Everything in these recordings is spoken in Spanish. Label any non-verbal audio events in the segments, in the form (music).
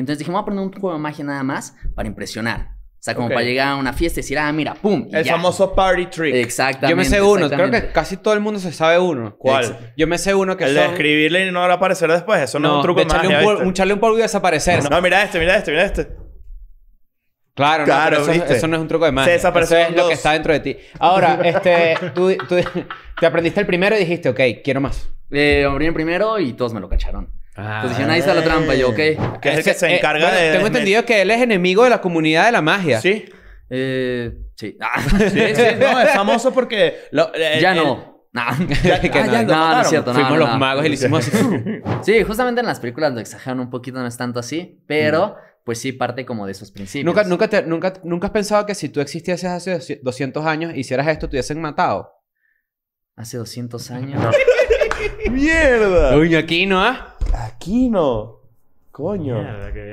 Entonces dije, vamos a aprender un truco de magia nada más para impresionar. O sea, como para llegar a una fiesta y decir, ah, mira, pum. El ya. famoso party trick. Exactamente. Yo me sé uno. Creo que casi todo el mundo se sabe uno. ¿Cuál? Yo me sé uno que es. El de escribirle y no a aparecer después. Eso no, es un truco de magia. Un, por, un un polvo y desaparecer. No, mira este, mira este, mira este. Claro, claro no, eso, no es un truco de magia. Se desapareció. Eso es lo que está dentro de ti. Ahora, (laughs) este, tú, te aprendiste el primero y dijiste, ok, quiero más. Eh, abrí el primero y todos me lo cacharon. Entonces dijeron, ahí está la trampa. Yo, ok. Que es el que se eh, encarga de. Tengo entendido que él es enemigo de la comunidad de la magia. Sí. Eh, sí. (laughs) No, es (laughs) famoso porque. Eh, ya no. (laughs) no, no, es cierto. Fuimos los magos y le hicimos así. sí, justamente en las películas lo exageran un poquito, no es tanto así, pero mm. pues sí parte como de esos principios. ¿Nunca, nunca, nunca, ¿Nunca has pensado que si tú existieses hace 200 años, hicieras esto, te hubiesen matado? Hace 200 años. ¡Mierda! Uy, aquí no, ¿ah? Coño.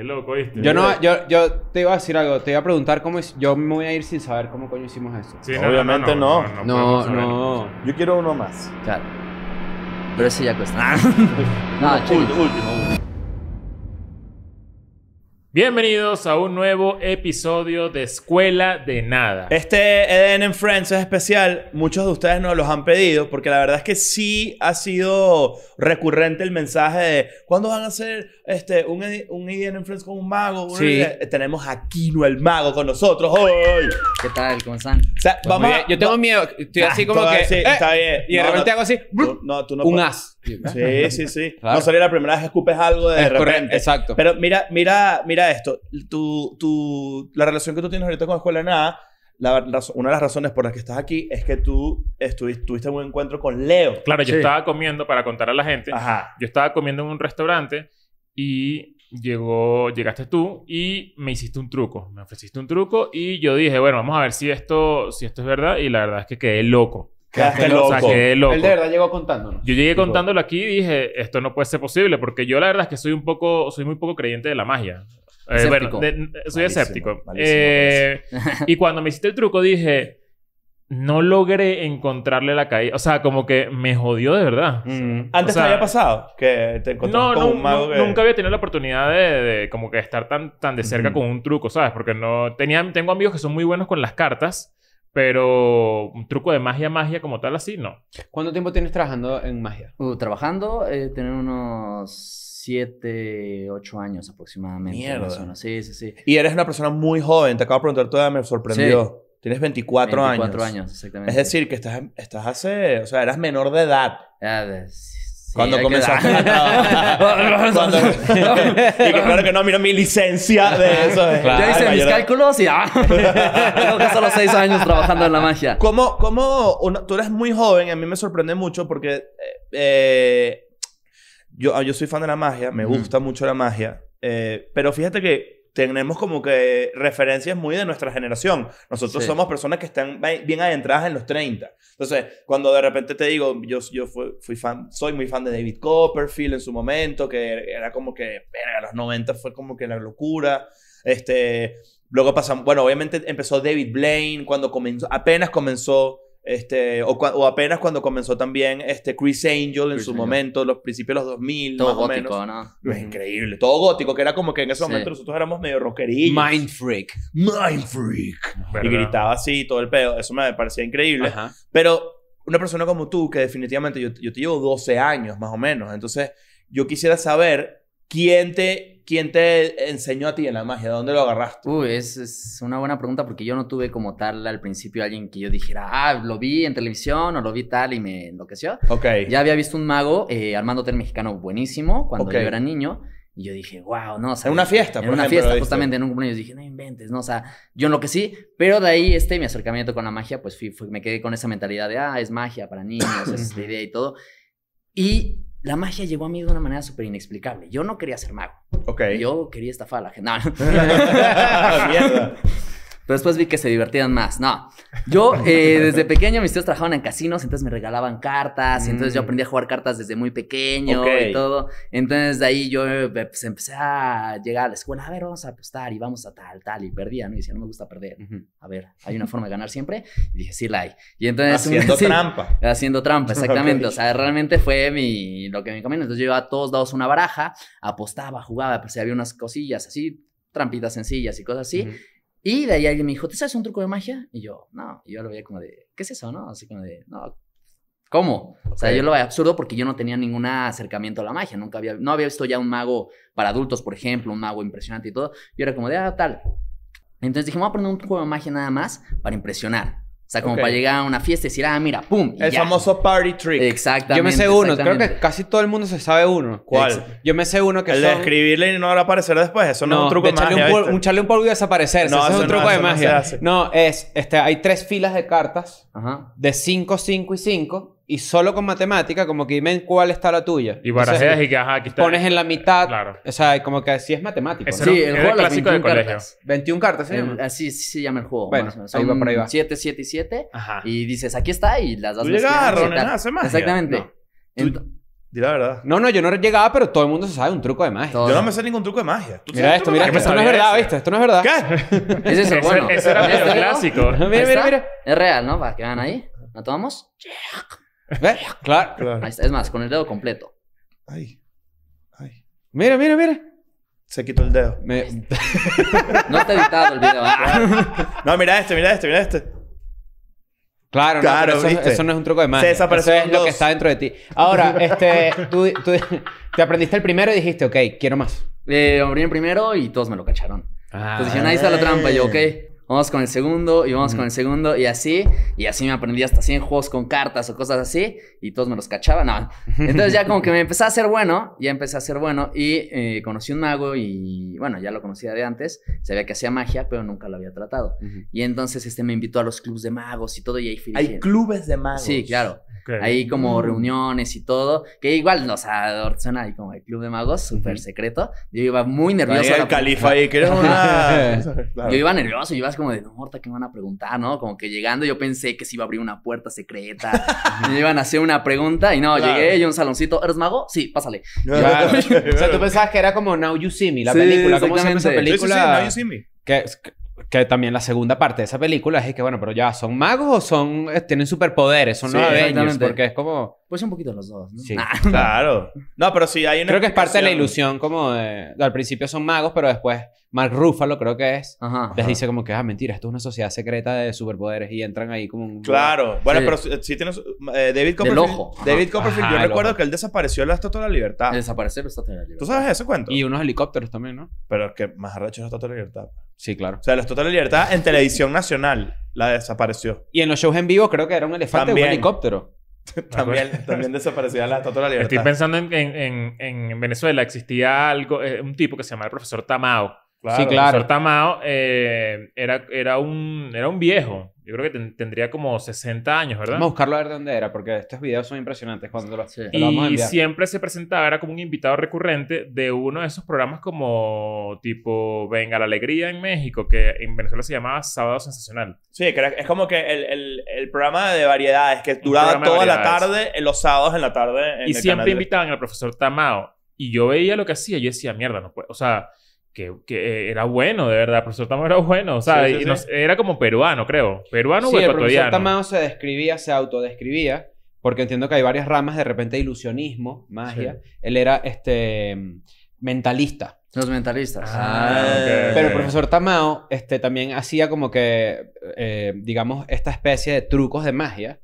loco, Yo no, yo, yo te iba a decir algo, te iba a preguntar cómo es. Yo me voy a ir sin saber cómo coño hicimos eso. Obviamente no. No, no. yo quiero uno más. Claro. Pero ese ya cuesta. (laughs) no, último, último. Bienvenidos a un nuevo episodio de Escuela de Nada. Este Eden and Friends es especial. Muchos de ustedes nos los han pedido porque la verdad es que sí ha sido recurrente el mensaje de ¿cuándo van a hacer este, un, un e en Friends con un mago. Sí. Eh, tenemos a Kino el mago con nosotros hoy. ¿Qué tal? ¿Cómo están? Pues vamos Yo tengo miedo. Estoy así ah, como que. Eh, está bien. Y de repente hago así. no, tú no un as. Sí, sí, sí. (laughs) No sería la primera vez que escupes algo de, es repente. exacto. Pero mira, mira, mira esto. Tu, tu, la relación que tú tienes ahorita con Escuela de Nada. una de las razones por las que estás aquí es que tú estuviste, tuviste un encuentro con Leo. Claro, yo estaba comiendo, para contar a la gente, Ajá. yo estaba comiendo en un restaurante y llegó, llegaste tú y me hiciste un truco, me ofreciste un truco y yo dije, bueno, vamos a ver si esto, si esto es verdad y la verdad es que quedé loco. loco. O sea, quedé loco. Él de verdad llegó contándonos. Yo llegué contándolo aquí y dije, esto no puede ser posible porque yo la verdad es que soy un poco, soy muy poco creyente de la magia. Eh, soy escéptico. Eh, y cuando me hiciste el truco dije, no logré encontrarle la caída. O sea, como que me jodió de verdad. Mm. ¿Antes me había pasado? Que te encontraste no, con no, un no, nunca había tenido la oportunidad de, como que estar tan, tan de cerca con un truco, ¿sabes? Porque no... Tenía, tengo amigos que son muy buenos con las cartas, pero un truco de magia, magia como tal, así, no. ¿Cuánto tiempo tienes trabajando en magia? Uh, trabajando, eh, tener unos... 7, 8 años aproximadamente. Mierda. Sí, sí, sí. Y eres una persona muy joven. Te acabo de preguntar todavía, me sorprendió. Tienes 24, 24 años. exactamente. Es decir, que estás, estás hace. O sea, eras menor de edad. Ah, sí, cuando comenzaste (laughs) cuando... (laughs) y claro que no, mira mi licencia de eso. Ya eh. Yo hice mis cálculos y ya. Ah, (laughs) tengo que solo 6 años trabajando en la magia. Como, tú eres muy joven, a mí me sorprende mucho porque eh, eh, yo, ah, yo soy fan de la magia, me gusta mucho la magia, pero fíjate que tenemos como que referencias muy de nuestra generación. Nosotros somos personas que están bien adentradas en los 30. Entonces, cuando de repente te digo, yo, yo fui, soy muy fan de David Copperfield en su momento, que era como que, verga, los 90 fue como que la locura. Este, luego pasamos, bueno, obviamente empezó David Blaine cuando comenzó, apenas comenzó este, o, apenas cuando comenzó también este Chris Angel en su momento, los principios de los 2000, todo más o menos. ¿no? Es pues, increíble, todo gótico, que era como que en ese momento nosotros éramos medio rockerillos. Mind freak, mind freak. Y gritaba así todo el pedo, eso me parecía increíble. Pero una persona como tú, que definitivamente yo, yo te llevo 12 años más o menos, entonces yo quisiera saber quién te ¿Quién te enseñó a ti en la magia? ¿De dónde lo agarraste? Uy, es, una buena pregunta porque yo no tuve como tal al principio alguien que yo dijera, ah, lo vi en televisión o lo vi tal y me enloqueció. Ok. Ya había visto un mago, eh, Armando hotel Mexicano, buenísimo, cuando yo era niño. Y yo dije, wow, no, o sea. En una fiesta, En una fiesta, justamente, en un cumpleaños. Dije, no inventes, no, o sea, yo enloquecí, lo que sí, pero de ahí este mi acercamiento con la magia, pues fui, me quedé con esa mentalidad de, ah, es magia para niños, es la (clears throat) idea y todo. Y la magia llegó a mí de una manera súper inexplicable. Yo no quería ser mago. Ok. Yo quería estafar a la gente. No, no. (laughs) (laughs) (laughs) Pero después vi que se divertían más. No. Yo, (laughs) eh, desde pequeño, mis tíos trabajaban en casinos, entonces me regalaban cartas. Y entonces yo mm. aprendí a jugar cartas desde muy pequeño y todo. Entonces de ahí yo eh, pues, empecé a llegar a la escuela. A ver, vamos a apostar y vamos a tal, tal. Y perdía, ¿no? Y decía, no me gusta perder. A ver, hay una forma de ganar siempre. Y dije, sí, la hay. Y entonces. Haciendo (laughs) trampa. haciendo trampa, (laughs) exactamente. O sea, realmente fue mi, lo que me camino. Entonces yo iba a todos lados una baraja, apostaba, jugaba, pero si había unas cosillas así, trampitas sencillas y cosas así. Y de ahí alguien me dijo, ¿te sabes un truco de magia? Y yo, no, y yo lo veía como de, ¿qué es eso? ¿No? Así como de, no, ¿Cómo? O sea, yo lo veía absurdo porque yo no tenía ningún acercamiento a la magia. Nunca había, no había visto ya un mago para adultos, por ejemplo, un mago impresionante y todo. Yo era como de, ah, tal. Entonces dije, voy a aprender un truco de magia nada más para impresionar. O sea, como para llegar a una fiesta y decir, ah, mira, pum. el famoso party trick. Exactamente. Yo me sé uno. Creo que casi todo el mundo se sabe uno. ¿Cuál? Yo me sé uno que es. El de escribirle y no aparecer después. Eso no, es un truco de magia. Un, por, un polvo y desaparecer. No, eso, es un truco de magia. No, es. Este, hay tres filas de cartas Ajá. de 5, 5 y 5 y solo con matemática, como que dime cuál está la tuya. Y barajeas Entonces, y que, ajá, aquí está. Pones en la mitad. Eh, claro. O sea, como que así es matemático. Sí, el, juego es clásico de colegio. Cartas. 21 cartas, ¿eh? así se llama el juego. Bueno, ahí va por ahí va. 7, 7 y 7. Ajá. Y dices, aquí está, y las das. Tú llegas, hace magia. Exactamente. No. la verdad. No, no, yo no llegaba, pero todo el mundo se sabe un truco de magia. Yo no me sé ningún truco de magia. mira esto, mira, esto, no es verdad, ¿viste? Esto no es verdad. ¿Qué? (laughs) Es eso, bueno. Ese era el clásico. Mira, mira, mira. Es real, ¿no? Para que vean ahí. ¿No tomamos? Yeah. ¿Eh? Claro. Es más, con el dedo completo. Ay. Ay. Mira, mira, mira. Se quitó el dedo. no te he editado el video. no, mira este, mira este, mira este. Claro, claro no, eso, no es un truco de magia. Se eso es lo que está dentro de ti. Ahora, este, tú, te aprendiste el primero y dijiste, ok, quiero más. Eh, abrí el primero y todos me lo cacharon. Ah, Entonces dijeron, ahí está la trampa. Y yo, ok vamos con el segundo y vamos con el segundo y así, y así me aprendí hasta 100 juegos con cartas o cosas así y todos me los cachaban, no. (laughs) Entonces ya como que me empecé a hacer bueno, ya empecé a ser bueno y eh, conocí un mago y bueno, ya lo conocía de antes, sabía que hacía magia, pero nunca lo había tratado. Y entonces este me invitó a los clubes de magos y todo y ahí fui Hay clubes de magos. Sí, claro. Ahí como mm. reuniones y todo, que igual, o sea, son ahí como el club de magos, súper secreto. Yo iba muy nervioso. el califa que (laughs) Yo iba nervioso, yo iba como de, no, ahorita qué me van a preguntar, ¿no? Como que llegando yo pensé que se iba a abrir una puerta secreta, (laughs) me iban a hacer una pregunta y no, llegué yo a un saloncito, ¿eres mago? Sí, pásale. (laughs) o sea, tú pensabas que era como Now You See Me, la película, ¿cómo se llama película? Sí, sí, Now You See Me. Que, que también la segunda parte de esa película es que, bueno, pero ya, ¿son magos o son, eh, tienen superpoderes? Son sí, los porque es como... Pues un poquito los dos, ¿no? Sí, claro. No, pero sí hay una... Creo que es parte de la ilusión como de... Al principio son magos, pero después Mark Ruffalo creo que es, les dice como que, ah, mentira, esto es una sociedad secreta de superpoderes y entran ahí como un... Claro, bueno, pero si tienes... Eh, David Copperfield, David Copperfield yo recuerdo que él desapareció en la Estatua de la Libertad. Desapareció la Estatua de la Libertad. ¿Tú sabes ese cuento? Y unos helicópteros también, ¿no? Pero que más arrecho es la Estatua de la Libertad. Sí, claro. O sea, la Estatua de la Libertad en televisión nacional la desapareció. Y en los shows en vivo creo que era un elefante o un helicóptero. (laughs) también, también desaparecía la Estatua de la Libertad. Estoy pensando en, en, Venezuela existía algo, eh, un tipo que se llamaba el profesor Tamao sí, claro. El profesor Tamao eh, era, era, un, era un viejo. Yo creo que tendría como 60 años, ¿verdad? Vamos a buscarlo a ver dónde era, porque estos videos son impresionantes. Cuando lo, y siempre se presentaba, era como un invitado recurrente de uno de esos programas como tipo Venga la Alegría en México, que en Venezuela se llamaba Sábado Sensacional. Sí, es como que el, programa de variedades que duraba toda la tarde, los sábados en la tarde. y siempre invitaban al profesor Tamao. Y yo veía lo que hacía, yo decía, mierda, no puedo. O sea, que, era bueno, de verdad. El profesor Tamao era bueno. O sea, era como peruano, creo. Peruano o el profesor Tamao se describía, se autodescribía, porque entiendo que hay varias ramas, de repente ilusionismo, magia. Él era este mentalista. Los mentalistas. Ah, ah Pero el profesor Tamao este, también hacía como que, eh, digamos, esta especie de trucos de magia,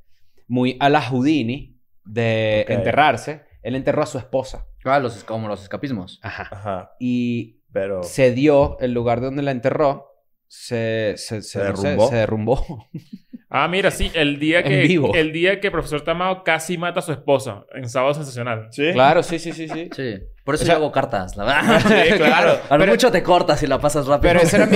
muy a la Houdini, de enterrarse. Él enterró a su esposa. Ah, como los escapismos. Ajá. Y pero... Se dio el lugar donde la enterró. Se, se, derrumbó. (laughs) Ah, mira, sí, el día que el día que profesor Tamao casi mata a su esposa en Sábado Sensacional. Sí. Claro, sí, sí, sí, sí. sí. Por eso yo hago cartas, la verdad. (laughs) claro. (laughs) mucho te cortas y la pasas rápido. Pero (laughs) esa era,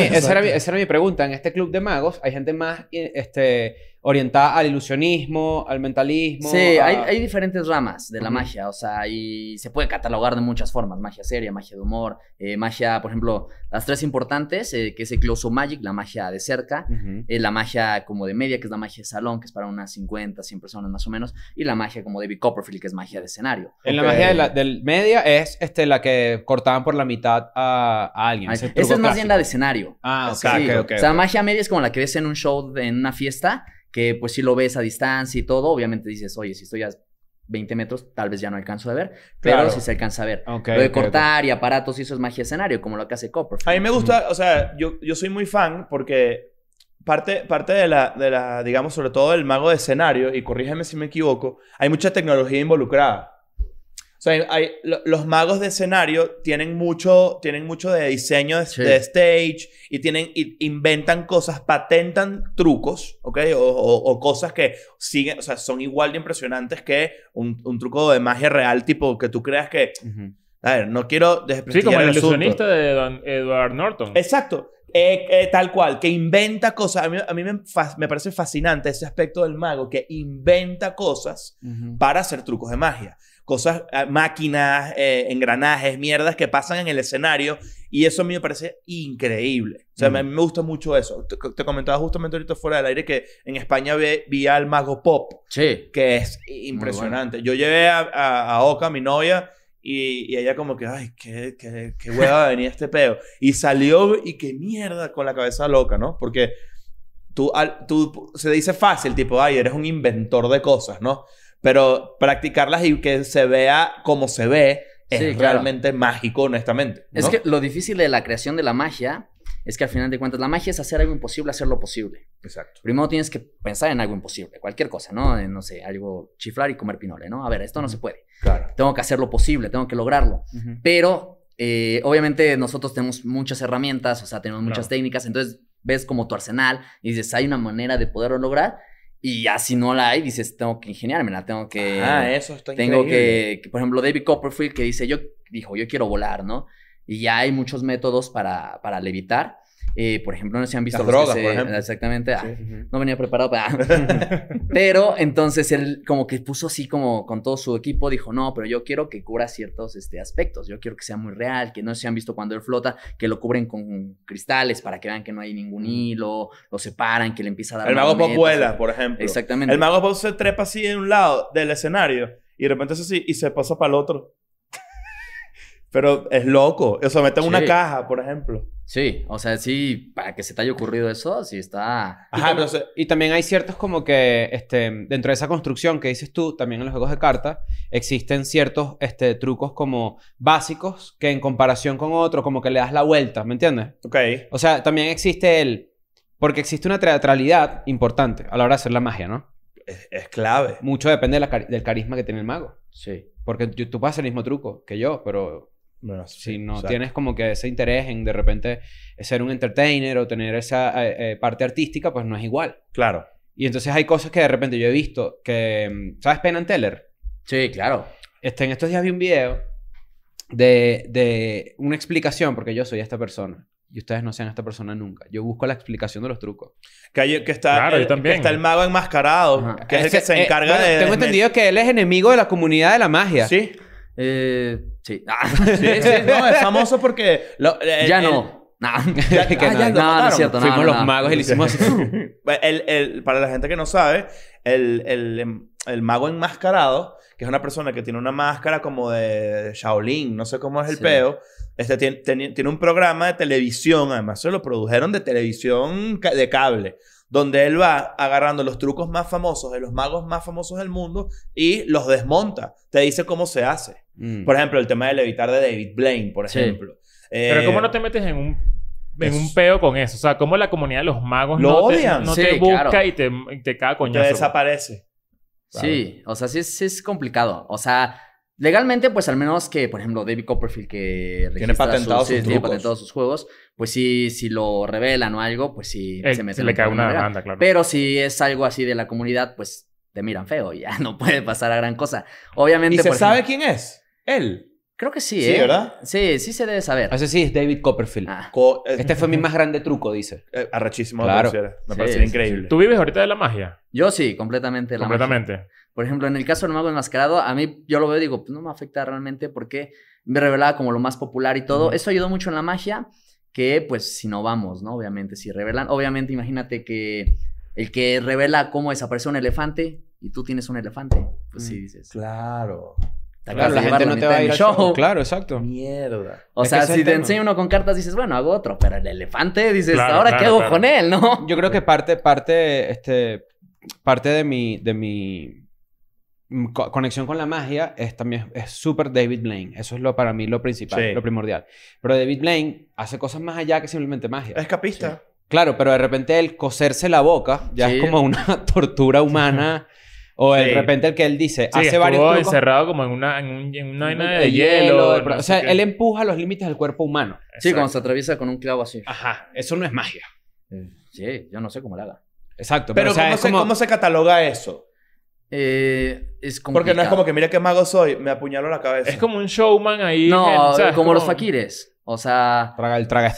mi, pregunta. En este club de magos hay gente más este, orientada al ilusionismo, al mentalismo. Sí, hay, diferentes ramas de la magia. O sea, y se puede catalogar de muchas formas. Magia seria, magia de humor, eh, magia, por ejemplo, las tres importantes, eh, que es el Close Magic, la magia de cerca, eh, la magia como de media, que es la magia de salón, que es para unas 50, 100 personas más o menos, y la magia como de David Copperfield, que es magia de escenario. En la magia de, de media es este, la que cortaban por la mitad a, alguien. Esa es más bien la de escenario. Ah, ok. O sea, magia media es como la que ves en un show, en una fiesta, que pues si lo ves a distancia y todo, obviamente dices, oye, si estoy a 20 metros, tal vez ya no alcanzo a ver, pero si se alcanza a ver. lo de cortar y aparatos, y eso es magia escenario, como lo que hace Copper A mí me gusta, o sea, yo, yo soy muy fan porque parte, parte de, la, de la, digamos, sobre todo del mago de escenario, y corrígeme si me equivoco, hay mucha tecnología involucrada los magos de escenario tienen mucho, tienen mucho de diseño de, stage y tienen, inventan cosas, patentan trucos, ¿ok? O, cosas que siguen, o sea, son igual de impresionantes que un, truco de magia real, tipo que tú creas que... A ver, no quiero Sí, como el, ilusionista de Edward Norton. Exacto. Eh, eh, tal cual, que inventa cosas. A mí, me, parece fascinante ese aspecto del mago, que inventa cosas para hacer trucos de magia cosas, ah, máquinas, eh, engranajes, mierdas que pasan en el escenario. Y eso a mí me parece increíble. O sea, a mí me gusta mucho eso. Te, comentaba justamente ahorita fuera del aire que en España vi al Mago Pop. Sí. Que es impresionante. Yo llevé a, a, Oka, mi novia, y, y, ella como que, ay, qué, qué, qué hueva venía este peo. Y salió y qué mierda con la cabeza loca, ¿no? Porque tú, tú se dice fácil, tipo, ay, eres un inventor de cosas, ¿no? Pero practicarlas y que se vea como se ve es realmente mágico, honestamente. ¿no? Es que lo difícil de la creación de la magia es que al final de cuentas la magia es hacer algo imposible, hacer lo posible. Exacto. Primero tienes que pensar en algo imposible, cualquier cosa, ¿no? No sé, algo chiflar y comer pinole, ¿no? A ver, esto no se puede. Claro. Tengo que hacer lo posible, tengo que lograrlo. Pero eh, obviamente nosotros tenemos muchas herramientas, o sea, tenemos muchas técnicas, entonces ves como tu arsenal y dices, hay una manera de poderlo lograr y ya si no la hay, dices, tengo que la tengo que... Ah, eso Tengo que, que, por ejemplo, David Copperfield que dice, yo, dijo, yo quiero volar, ¿no? Y ya hay muchos métodos para, para levitar por ejemplo, no se han visto drogas, Exactamente. No venía preparado para... (laughs) (laughs) pero entonces él como que puso así como con todo su equipo, dijo, no, pero yo quiero que cubra ciertos este, aspectos. Yo quiero que sea muy real, que no se han visto cuando él flota, que lo cubren con cristales para que vean que no hay ningún hilo, lo separan, que le empieza a dar... El mago Pop vuela, por ejemplo. Exactamente. El mago Pop se trepa así en un lado del escenario y de repente es así y se pasa para el otro. Pero es loco. O sea, meten una caja, por ejemplo. Sí, o sea, sí, para que se te haya ocurrido eso, sí está. Ajá, pero... y también hay ciertos como que este, dentro de esa construcción que dices tú, también en los juegos de cartas, existen ciertos este, trucos como básicos que en comparación con otro, como que le das la vuelta, ¿me entiendes? Ok. O sea, también existe el. Porque existe una teatralidad importante a la hora de hacer la magia, ¿no? Es, clave. Mucho depende del carisma que tiene el mago. Sí. Porque tú, tú puedes hacer el mismo truco que yo, pero si no tienes como que ese interés en de repente ser un entertainer o tener esa eh, eh, parte artística, pues no es igual. Claro. Y entonces hay cosas que de repente yo he visto que... Mm, ¿Sabes Penn Teller? Sí, claro. Este, en estos días vi un video de, de una explicación, porque yo soy esta persona y ustedes no sean esta persona nunca. Yo busco la explicación de los trucos. Que, hay, que está, claro, el, está el mago enmascarado, que es el que se eh, encarga de... Tengo entendido que él es enemigo de la comunidad de la magia. Sí. Eh, (laughs) Sí. no, es famoso porque... ya no. no, no, cierto. Fuimos los magos y le hicimos así. (laughs) Pues, para la gente que no sabe, el, em, el mago enmascarado, que es una persona que tiene una máscara como de Shaolin, no sé cómo es el peo. Este tiene, tiene, tiene, un programa de televisión, además se lo produjeron de televisión de cable donde él va agarrando los trucos más famosos de los magos más famosos del mundo y los desmonta. Te dice cómo se hace. Mm. Por ejemplo, el tema del levitar de David Blaine, por ejemplo. Pero ¿cómo eh, no te metes en un en un peo con eso. O sea, cómo la comunidad de los magos Lo no odian. te, no te busca y te, te coñazo. Te desaparece. Sí, o sea, sí, es complicado. O sea, legalmente, pues al menos que, por ejemplo, David Copperfield que tiene patentados sus, tiene patentados sus juegos pues sí, si lo revelan o algo, pues sí eh, se le cae una demanda, claro. Pero si es algo así de la comunidad, pues te miran feo ya (laughs) no puede pasar a gran cosa. Obviamente. ¿Y se sabe quién es? Él. Creo que sí, ¿eh? Sí, ¿verdad? Sí, sí se debe saber. Ah, ese sí es David Copperfield. Ah. Eh, este fue mi (laughs) más grande truco, dice. Eh, arrechísimo. Claro. Me parece increíble. ¿Tú vives ahorita de la magia? Yo sí, completamente. completamente. Por ejemplo, en el caso del mago enmascarado, a mí yo lo veo y digo, pues, no me afecta realmente porque me revelaba como lo más popular y todo. Eso ayudó mucho en la magia que pues si no vamos, ¿no? Obviamente, si revelan, obviamente imagínate que el que revela cómo desapareció un elefante y tú tienes un elefante, pues sí mm, dices. Claro. claro, la gente no te va a ir al show. Claro, exacto. Mierda. O sea, si te enseña uno con cartas, dices, bueno, hago otro, pero el elefante, dices, ¿ahora qué hago con él, no? Yo creo que parte, parte, este, parte de mi, de mi, Mm, conexión con la magia es también es súper David Blaine. Eso es lo para mí lo principal, lo primordial. Pero David Blaine hace cosas más allá que simplemente magia. Es capista. Claro, pero de repente el coserse la boca ya es como una (laughs) tortura humana. O de repente el que él dice, hace varios trucos. encerrado como en una, en en una de, hielo. o sea, él empuja los límites del cuerpo humano. Sí, cuando se atraviesa con un clavo así. Ajá, eso no es magia. Eh, sí, yo no sé cómo la haga. Exacto. Pero, ¿cómo se cataloga eso? Eh, es Porque no es como que mira qué mago soy, me apuñalo la cabeza. Es como un showman ahí. No, eh, como, los faquires. O sea. el traga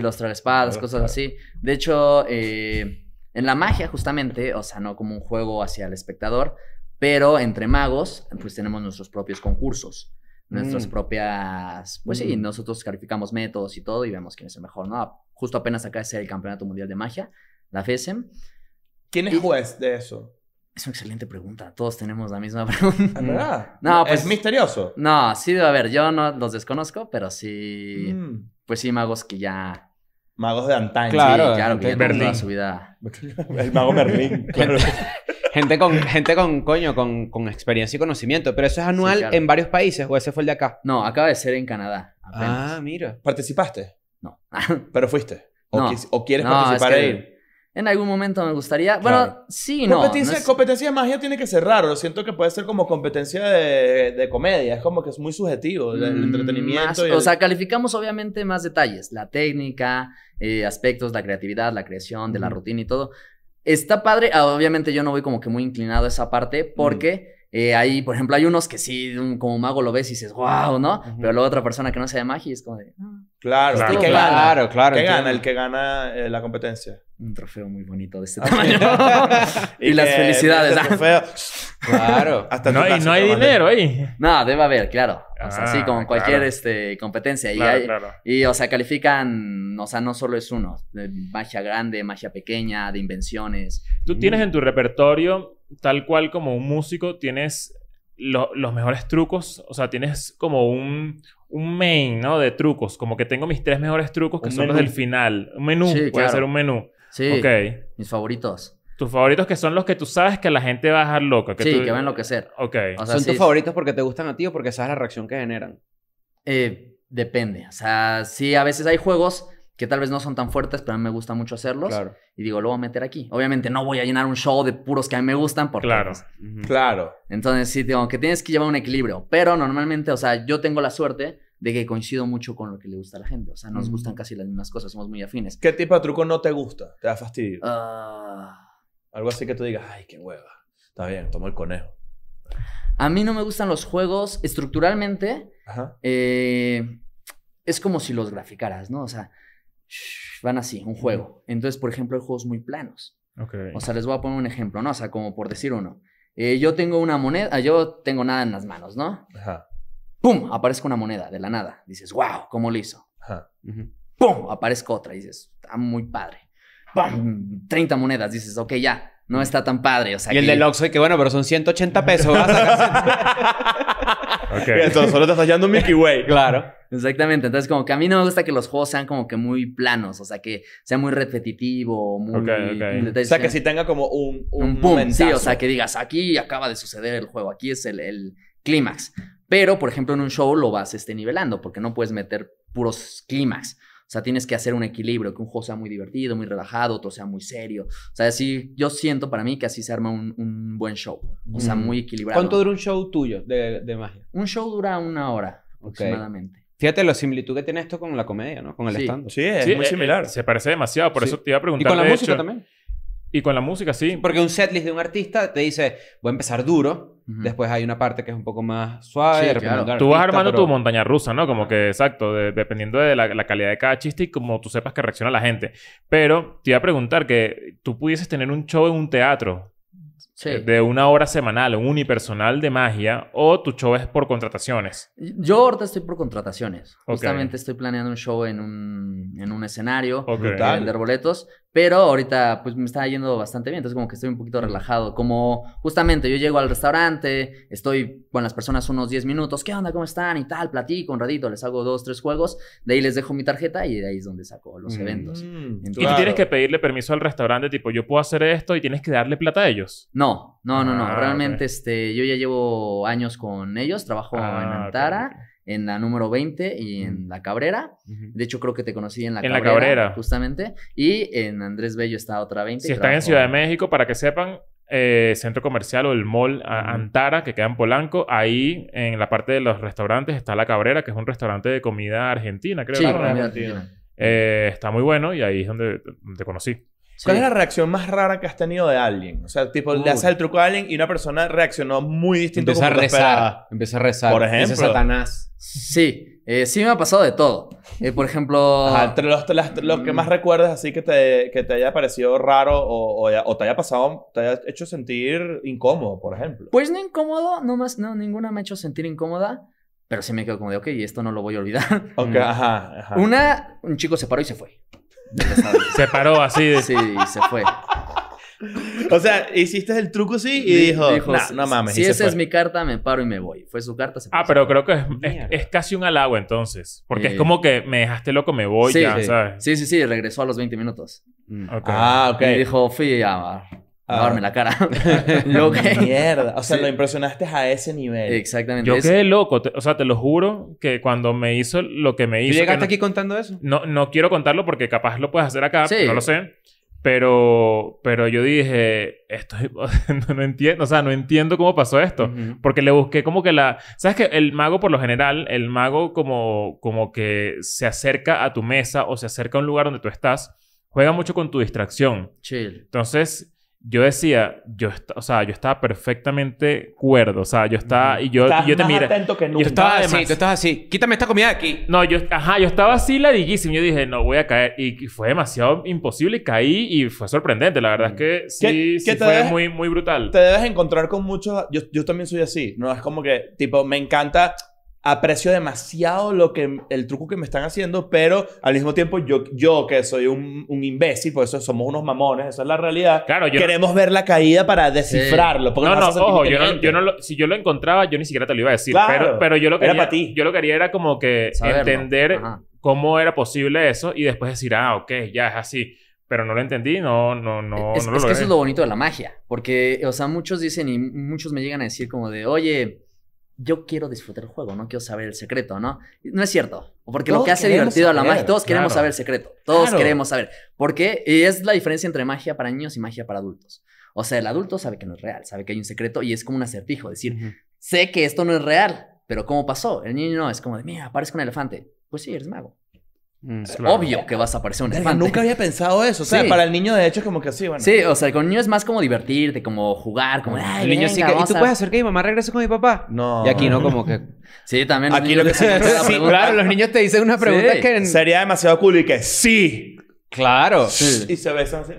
los traga espadas, cosas así. De hecho, eh, en la magia, justamente, o sea, no como un juego hacia el espectador, pero entre magos, pues tenemos nuestros propios concursos. Nuestras mm. propias. Pues sí, mm. nosotros calificamos métodos y todo y vemos quién es el mejor, ¿no? Ah, justo apenas acá es el Campeonato Mundial de Magia, la FESEM. ¿Quién es juez de eso? Es una excelente pregunta. Todos tenemos la misma (laughs) pregunta. ¿Verdad? No, pues, es misterioso. No, sí a ver, Yo no los desconozco, pero sí. Mm. Pues sí, magos que ya. Magos de antaño. Claro, claro, que ya toda su vida. (laughs) El mago Merlín. (laughs) gente, con, gente con coño, con, experiencia y conocimiento. Pero eso es anual en varios países, o ese fue el de acá. No, acaba de ser en Canadá. Ah, mira. ¿Participaste? No. pero fuiste. ¿O, no. o quieres participar en...? En algún momento me gustaría. Bueno, sí, no. Competencia, competencia de magia tiene que ser raro. Lo siento que puede ser como competencia de, de comedia. Es como que es muy subjetivo el, mm, entretenimiento. O sea, calificamos obviamente más detalles. La técnica, eh, aspectos, la creatividad, la creación de la rutina y todo. Está padre. Ah, obviamente yo no voy como que muy inclinado a esa parte porque... Eh, ahí, por ejemplo, hay unos que sí, como mago lo ves y dices, wow, ¿no? Pero luego otra persona que no sea de magia es como de. Ah". claro, claro, claro, claro. ¿Qué gana? El que gana eh, la competencia. Un trofeo muy bonito de este tamaño. (laughs) y, las felicidades. claro. (laughs) no, hay, dinero ahí. No, debe haber, claro. Así sea, ah, como cualquier este, competencia. Y, y, o sea, califican, o sea, no solo es uno. De magia grande, magia pequeña, de invenciones. Tú tienes mm. en tu repertorio tal cual como un músico, tienes los mejores trucos, o sea, tienes como un, un main, ¿no? De trucos, como que tengo mis tres mejores trucos que son los del final. Un menú, puede ser un menú. Sí, okay. mis favoritos. Tus favoritos que son los que tú sabes que la gente va a dejar loca. Que sí, que va a enloquecer. Ok. O sea, ¿Son tus favoritos porque te gustan a ti o porque sabes la reacción que generan? Eh, depende. O sea, sí, a veces hay juegos que tal vez no son tan fuertes, pero a mí me gusta mucho hacerlos. Y digo, lo voy a meter aquí. Obviamente no voy a llenar un show de puros que a mí me gustan porque... Claro, pues, claro. Entonces sí, digo, que tienes que llevar un equilibrio, pero normalmente, o sea, yo tengo la suerte de que coincido mucho con lo que le gusta a la gente. O sea, nos gustan casi las mismas cosas, somos muy afines. ¿Qué tipo de truco no te gusta? ¿Te da fastidio? Ah. Algo así que tú digas, ay, qué hueva. Está bien, tomo el conejo. A mí no me gustan los juegos estructuralmente. Ajá. Eh, es como si los graficaras, ¿no? O sea, van así, un juego. Entonces, por ejemplo, hay juegos muy planos. O sea, les voy a poner un ejemplo, ¿no? O sea, como por decir uno. Eh, yo tengo una moneda, yo tengo nada en las manos, ¿no? Ajá. ¡Pum! Aparezco una moneda de la nada. Dices, wow, ¿cómo lo hizo? Ajá. ¡Pum! Aparezco otra. Dices, está muy padre. ¡Pum! 30 monedas. Dices, ok, ya no está tan padre. O sea, y el del que bueno, pero son 180 (laughs) pesos. Entonces, solo estás hallando Mickey Way. claro. Exactamente. Entonces, como que a mí no me gusta que los juegos sean como que muy planos. O sea, que sea muy repetitivo. Muy, o sea, que si tenga como un... Un, un Sí, o sea, que digas, aquí acaba de suceder el juego. Aquí es el, clímax. Pero, por ejemplo, en un show lo vas este, nivelando. Porque no puedes meter puros clímax. O sea, tienes que hacer un equilibrio, que un juego sea muy divertido, muy relajado, otro sea muy serio. O sea, así, yo siento para mí que así se arma un, buen show. O sea, mm. muy equilibrado. ¿Cuánto dura un show tuyo de, magia? Un show dura una hora aproximadamente. Fíjate la similitud que tiene esto con la comedia, ¿no? Con el stand. Sí, es muy eh, similar. se parece demasiado, por eso te iba a preguntar. Y con la música también. Y con la música, sí. Porque un setlist de un artista te dice, voy a empezar duro, Después hay una parte que es un poco más suave. Sí, claro. Tú vas armando tu montaña rusa, ¿no? Como que, exacto, dependiendo de la, calidad de cada chiste y como tú sepas que reacciona la gente. Pero te iba a preguntar que tú pudieses tener un show en un teatro eh, de una hora semanal, un unipersonal de magia, o tu show es por contrataciones. Yo ahorita estoy por contrataciones. Justamente estoy planeando un show en un, en un escenario, okay. vender eh, boletos, pero ahorita pues me está yendo bastante bien, entonces como que estoy un poquito relajado, como justamente yo llego al restaurante, estoy con las personas unos 10 minutos, ¿qué onda? ¿Cómo están? Y tal, platico un ratito, les hago dos, tres juegos, de ahí les dejo mi tarjeta y de ahí es donde saco los mm, eventos. y tú tienes que pedirle permiso al restaurante, tipo, yo puedo hacer esto y tienes que darle plata a ellos. No, no, no, no, ah, realmente este, yo ya llevo años con ellos, trabajo en ah, Antara en la número 20 y en la Cabrera. De hecho, creo que te conocí en la, en Cabrera, la Cabrera, justamente. Y en Andrés Bello está otra 20. Si están en Ciudad de México, para que sepan, eh, centro comercial o el mall Antara, que queda en Polanco, ahí en la parte de los restaurantes está La Cabrera, que es un restaurante de comida argentina, creo. Sí, argentina. Eh, está muy bueno y ahí es donde te conocí. ¿Cuál es la reacción más rara que has tenido de alguien? O sea, tipo, le haces el truco a alguien y una persona reaccionó muy distinto empieza a rezar. Empieza a rezar. Por ejemplo. Ese Satanás. Sí, eh, sí me ha pasado de todo. Eh, por ejemplo, entre los, que más recuerdas así que te, que te haya parecido raro o, te haya pasado, te haya hecho sentir incómodo, por ejemplo. pues no incómodo, no más, no, ninguna me ha hecho sentir incómoda, pero sí me quedo como de, ok, esto no lo voy a olvidar. Ok, mm. ajá. Una, un chico se paró y se fue se paró así. De... se fue. O sea, hiciste el truco sí y dijo, no mames. Si esa es mi carta, me paro y me voy. Fue su carta. ah, pero creo que es, casi un halago entonces. Porque es eh. como que me dejaste loco, me voy sí, ya, sí. ¿sabes? Sí, sí, sí. Regresó a los 20 minutos. Mm. Ah, ok. Y dijo, fui ya a ah. la cara. (laughs) lo Mierda. O sea, lo impresionaste a ese nivel. Exactamente. Yo quedé loco. o sea, te lo juro que cuando me hizo lo que me hizo... ¿Tú llegaste aquí contando eso? No, no quiero contarlo porque capaz lo puedes hacer acá. Sí. No lo sé. Pero, pero yo dije, esto (laughs) no, entiendo, o sea, no entiendo cómo pasó esto. Porque le busqué como que la... ¿Sabes que El mago, por lo general, el mago como, como que se acerca a tu mesa o se acerca a un lugar donde tú estás, juega mucho con tu distracción. Chill. Entonces, yo decía, yo, o sea, yo estaba perfectamente cuerdo, o sea, yo estaba y yo, yo te más que nunca. Yo estaba así, tú estabas así, quítame esta comida de aquí. No, yo, ajá, yo estaba así ladillísimo, yo dije, no voy a caer y fue demasiado imposible caí y fue sorprendente, la verdad es que mm. sí, sí fue muy muy brutal. Te debes encontrar con muchos yo, yo también soy así, no es como que tipo me encanta aprecio demasiado lo que, el truco que me están haciendo, pero al mismo tiempo yo, yo que soy un, imbécil, por eso somos unos mamones, esa es la realidad. Claro, Queremos ver la caída para descifrarlo. No, no, ojo, yo no, lo, si yo lo encontraba, yo ni siquiera te lo iba a decir. pero, yo lo quería, era para ti. Yo lo quería era como que entender cómo era posible eso y después decir, ah, ok, ya es así pero no lo entendí, no, no, no. Es, es que eso es lo bonito de la magia, porque, o sea, muchos dicen y muchos me llegan a decir como de, oye, yo quiero disfrutar el juego, no quiero saber el secreto, ¿no? No es cierto, porque lo que hace divertido a la magia, todos queremos saber el secreto, todos queremos saber. ¿Por Y es la diferencia entre magia para niños y magia para adultos. O sea, el adulto sabe que no es real, sabe que hay un secreto y es como un acertijo, decir, sé que esto no es real, pero ¿cómo pasó? El niño no, es como de, mira, aparece un elefante. Pues sí, eres mago. Mm, obvio que vas a aparecer un elefante. Nunca había pensado eso. O sea, para el niño, de hecho, es como que así, Sí, o sea, con el niño es más como divertirte, como jugar, como. el niño ¿Y tú puedes hacer que mi mamá regrese con mi papá? No. Y aquí no, como que. (laughs) Sí, también. Aquí lo que se. (laughs) sí, claro, los niños te dicen una pregunta que. Sería demasiado cool y que sí. Claro. Y se besan así.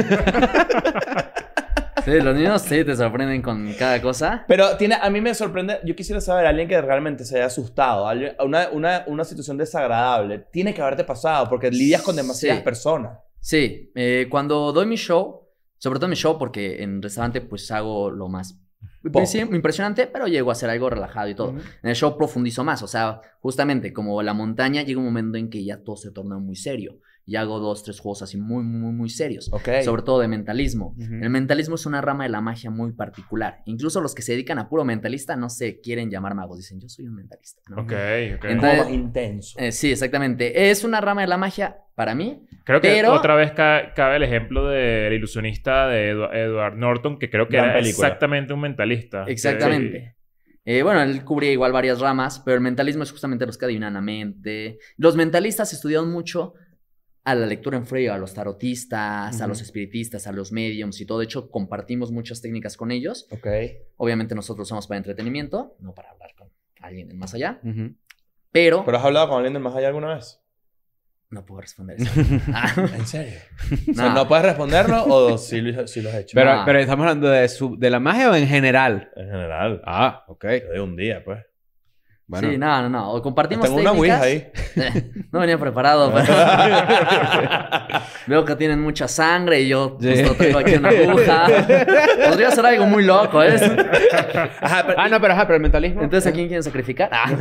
(laughs) Sí, los niños sí te sorprenden con cada cosa. Pero tiene, a mí me sorprende, yo quisiera saber, alguien que realmente se haya asustado, una, una, situación desagradable, tiene que haberte pasado porque lidias con demasiadas personas. Sí, eh, cuando doy mi show, sobre todo mi show, porque en restaurante pues hago lo más impresionante, pero llego a hacer algo relajado y todo. En el show profundizo más, o sea, justamente como la montaña llega un momento en que ya todo se torna muy serio y hago dos, tres juegos así muy, muy, muy serios. Sobre todo de mentalismo. El mentalismo es una rama de la magia muy particular. Incluso los que se dedican a puro mentalista no se quieren llamar magos. Dicen, yo soy un mentalista. ¿no? Ok, ok. intenso. Eh, sí, exactamente. Es una rama de la magia para mí. Creo que otra vez cabe el ejemplo del ilusionista de Edward Norton, que creo que era exactamente un mentalista. Exactamente. Eh, bueno, él cubría igual varias ramas, pero el mentalismo es justamente los que adivinan la mente. Los mentalistas estudiaron mucho a la lectura en frío, a los tarotistas, a los espiritistas, a los mediums y todo. De hecho, compartimos muchas técnicas con ellos. Ok. Obviamente nosotros somos para entretenimiento, no para hablar con alguien en más allá. Pero... ¿Pero has hablado con alguien del más allá alguna vez? No puedo responder (laughs) eso. Ah. ¿En serio? (laughs) No. puedes responderlo o (laughs) sí, lo has hecho. Pero, estamos hablando de, de la magia o en general. En general. Ah, ok. De un día, pues sí, no, no, no. O compartimos tengo técnicas. una ahí. (laughs) no venía preparado. (laughs) Pero... (laughs) Veo que tienen mucha sangre y yo pues, sí. tengo aquí una aguja. Podría ser algo muy loco, ¿eh? ah, no, pero, ajá, el mentalismo. Entonces, ¿a quién quieren sacrificar? Ah.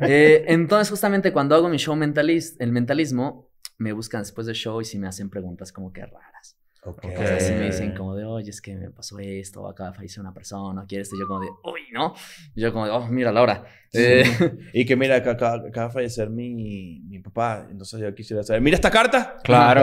Eh, entonces, justamente cuando hago mi show el mentalismo, me buscan después del show y si me hacen preguntas como que raras. Okay. O sea, me dicen como de, oye, es que me pasó esto, acaba de fallecer una persona, quiere esto, yo como de, uy, ¿no? yo como de, oh, mira, Laura. Eh, (laughs) y que mira, acaba de fallecer mi, mi, papá, entonces yo quisiera saber, mira esta carta. Claro.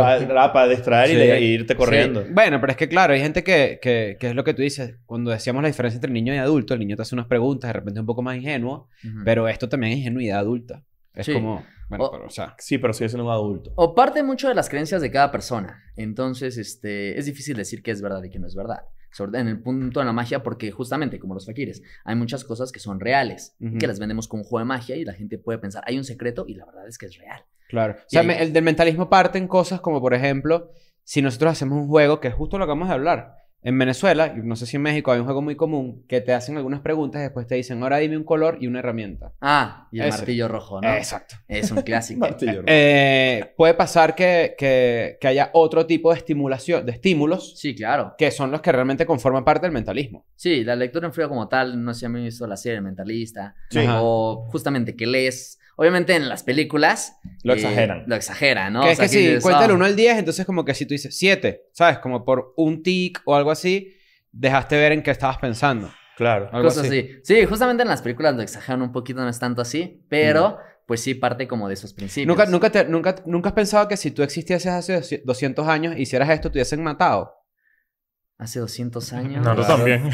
Para, distraer y, irte corriendo. Bueno, pero es que claro, hay gente que, que, que, es lo que tú dices, cuando decíamos la diferencia entre niño y adulto, el niño te hace unas preguntas, de repente un poco más ingenuo, pero esto también es ingenuidad adulta. Es como... Bueno, pero, sea. Sí, pero es siendo un adulto. O parte mucho de las creencias de cada persona. Entonces, este, es difícil decir que es verdad y que no es verdad. en el punto de la magia, porque justamente, como los fakires, hay muchas cosas que son reales, que las vendemos como un juego de magia y la gente puede pensar, hay un secreto y la verdad es que es real. Claro. o sea, el del mentalismo parte en cosas como, por ejemplo, si nosotros hacemos un juego, que es justo lo que de a hablar, en Venezuela, no sé si en México, hay un juego muy común que te hacen algunas preguntas y después te dicen, ahora dime un color y una herramienta. Ah, y el martillo rojo, ¿no? Exacto. Es un clásico. (laughs) Eh, eh, puede pasar que, que, que, haya otro tipo de estimulación, de estímulos. Sí, claro. Que son los que realmente conforman parte del mentalismo. Sí, la lectura en frío como tal, no sé si han visto la serie Mentalista. Sí. O justamente que lees Obviamente en las películas. Lo eh, exageran. Lo exageran, ¿no? es que, si dices, 1 al 10, entonces como que si tú dices 7, ¿sabes? Como por un tic o algo así, dejaste ver en qué estabas pensando. Claro. Algo así. Sí, justamente en las películas lo exageran un poquito, no es tanto así, pero. pues sí parte como de esos principios. ¿Nunca, nunca, nunca, has pensado que si tú existieses hace 200 años, hicieras esto, te hubiesen matado? hace 200 años. Nosotros también.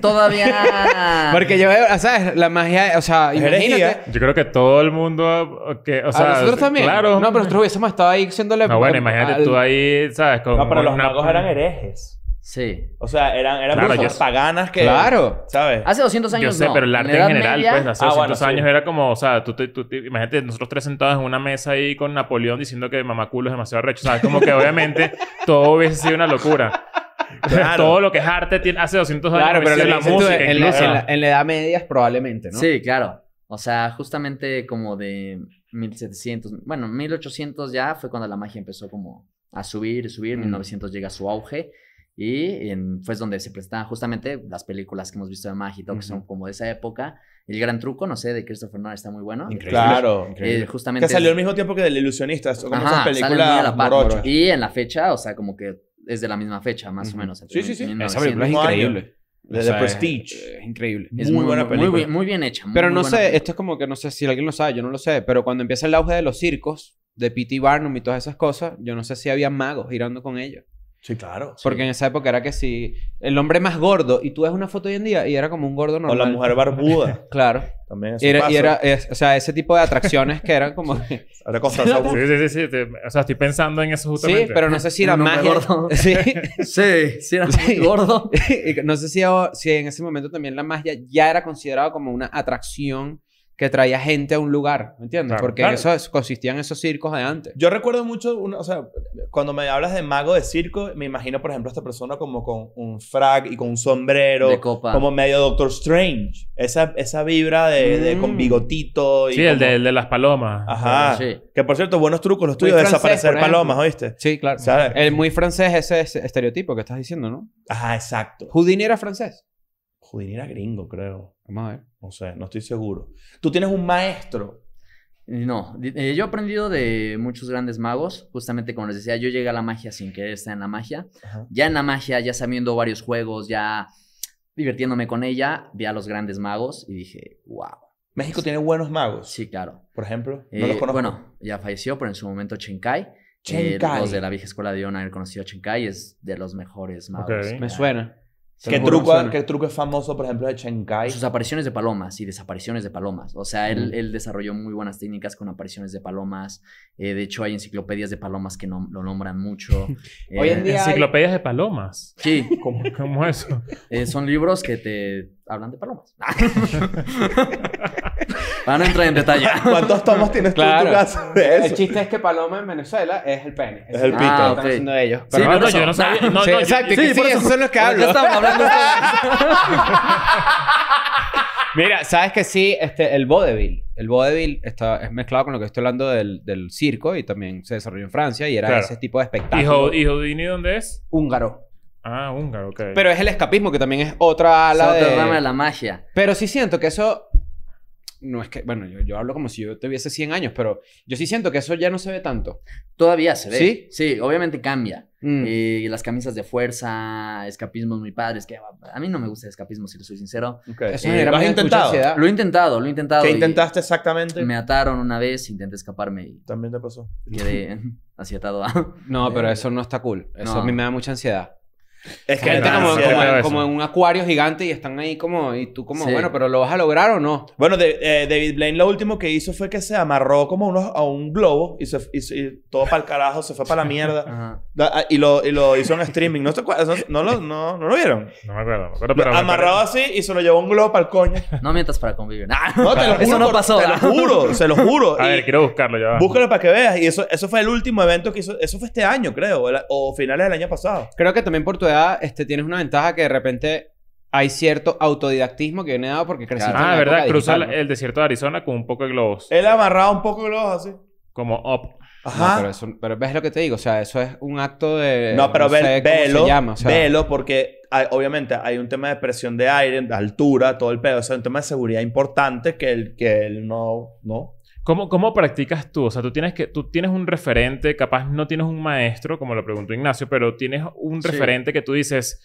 (laughs) Todavía. (laughs) Porque yo, ¿sabes? La magia, o sea, imagínate. Yo creo que todo el mundo. Que, o ah, sea, nosotros también. Claro. No, pero nosotros hubiésemos estado ahí siéndole. No, bueno, imagínate tú ahí, ¿sabes? Con, no, pero los magos eran herejes. Sí. O sea, eran, eran paganas que... Claro. ¿Sabes? Hace 200 años Yo sé, pero el arte en, general, pues, hace 200 ah, años era como... O sea, tú, te, tú Imagínate nosotros tres sentados en una mesa ahí con Napoleón diciendo que mamaculo es demasiado recho. sabes como que obviamente (laughs) todo hubiese sido una locura. (laughs) Todo lo que es arte tiene, hace 200 años. Claro, pero la música. En, la, en, en la Edad Media probablemente, ¿no? Sí, claro. O sea, justamente como de 1700, bueno, 1800 ya fue cuando la magia empezó como a subir, subir, 1900 mm. llega a su auge y en, fue donde se presentaban justamente las películas que hemos visto de magia y que son como de esa época. El gran truco, no sé, de Christopher Nolan está muy bueno. Increíble. Claro, eh, increíble. justamente que salió al mismo tiempo que del ilusionista, como esas películas la Y en la fecha, o sea, como que es de la misma fecha, más o menos. Sí, sí, sí. Esa película es increíble. De Prestige. Es, eh, increíble. Es muy, buena película. Muy, bien hecha. pero no sé, esto es como que no sé si alguien lo sabe, yo no lo sé, pero cuando empieza el auge de los circos, de P.T. Barnum y todas esas cosas, yo no sé si había magos girando con ellos. Sí, claro. Porque en esa época era que si el hombre más gordo, y tú ves una foto hoy en día y era como un gordo normal. O la mujer barbuda. (laughs) claro. También y era, era o sea, ese tipo de atracciones que eran como... Ahora (laughs) Sí, sí, sí. o sea, estoy pensando en eso justamente. Sí, pero no sé si era magia... Gordo. (laughs) Sí. sí, sí era muy gordo. (laughs) no sé si, si en ese momento también la magia ya era considerada como una atracción que traía gente a un lugar, ¿me entiendes? Porque eso es, consistían esos circos de antes. Yo recuerdo mucho, o sea, cuando me hablas de mago de circo, me imagino, por ejemplo, a esta persona como con un frac y con un sombrero, como medio Doctor Strange, esa, esa vibra de, con mm. bigotito. Y sí, el, de, las palomas. Ajá. Que por cierto, buenos trucos los tuyos de desaparecer palomas, ¿oíste? Sí, claro. El muy francés ese, ese estereotipo que estás diciendo, ¿no? Ajá, exacto. Houdini era francés. Houdini era gringo, creo. Vamos a ver. No sea, no estoy seguro. ¿Tú tienes un maestro? No, eh, yo he aprendido de muchos grandes magos, justamente como les decía, yo llegué a la magia sin querer estar en la magia. Ya en la magia, ya sabiendo varios juegos, ya divirtiéndome con ella, vi a los grandes magos y dije, wow. México tiene buenos magos. Sí, claro. Por ejemplo, no eh, los conozco. Bueno, ya falleció, pero en su momento Chenkai. Eh, Chenkai. los de la vieja escuela de Iona, han conocido Chenkai, es de los mejores magos. Me suena. ¿Qué truco, es famoso, por ejemplo, de Chen Sus apariciones de palomas y desapariciones de palomas. O sea, él, desarrolló muy buenas técnicas con apariciones de palomas. Eh, de hecho, hay enciclopedias de palomas que no, lo nombran mucho. (laughs) Eh, ¿Enciclopedias de palomas? Sí. (laughs) ¿Cómo, eso? Eh, son libros que te hablan de palomas. (laughs) Van a entrar en detalle. (laughs) ¿Cuántos tomos tienes tú en tu casa El chiste es que Paloma en Venezuela es el pene. Es, el, ah, pito. Ah, están haciendo ellos. Pero sí, no, yo no sabía. No, sí, exacto, sí, sí, son los que hablo. estamos hablando de (laughs) Mira, sabes que sí, este, el vodevil. El vodevil está, es mezclado con lo que estoy hablando del, del circo y también se desarrolló en Francia y era ese tipo de espectáculo. ¿Y, Houdini dónde es? Húngaro. Ah, húngaro, ok. Pero es el escapismo, que también es otra ala es rama de la magia. Pero sí siento que eso no es que, bueno, yo, hablo como si yo tuviese 100 años, pero yo sí siento que eso ya no se ve tanto. Todavía se ve. Sí, sí obviamente cambia. Mm. Y las camisas de fuerza, escapismos muy padres, que a mí no me gusta el escapismo, si lo soy sincero. Eh, ¿Lo has intentado? Lo he intentado, lo he intentado. ¿Qué intentaste exactamente? Me ataron una vez, intenté escaparme y... También te pasó. Quedé así (laughs) atado No, pero eh, eso no está cool. Eso a mí me da mucha ansiedad. Es que está como, como, en un acuario gigante y están ahí como... Y tú como, bueno, ¿pero lo vas a lograr o no? Bueno, eh, David Blaine lo último que hizo fue que se amarró como a un globo y, se, y, todo para el carajo, se fue para la (laughs) mierda. Ah, y, lo, y, lo, hizo en streaming. ¿No, te, no, lo, no, no, lo vieron? No me acuerdo. Me acuerdo Amarrado así y se lo llevó un globo para el coño. (laughs) No mientas para convivir. No, Eso no pasó. Te lo juro, se lo juro. (laughs) A ver, quiero buscarlo ya. Búscalo para que veas. Y eso, eso fue el último evento que hizo... Eso fue este año, creo. o finales del año pasado. Creo que también por este, tienes una ventaja que de repente hay cierto autodidactismo que viene dado porque creciste Ah, en la ¿verdad? Cruza el desierto de Arizona con un poco de globos. Él amarraba un poco de globos así. Como up. Ajá. pero, ves lo que te digo, o sea, eso es un acto de... No, pero velo, velo porque obviamente hay un tema de presión de aire, de altura, todo el pedo, o sea, un tema de seguridad importante que él, que él no, no, ¿Cómo, practicas tú? O sea, tú tienes, que, tú tienes un referente, capaz no tienes un maestro, como lo preguntó Ignacio, pero tienes un referente que tú dices,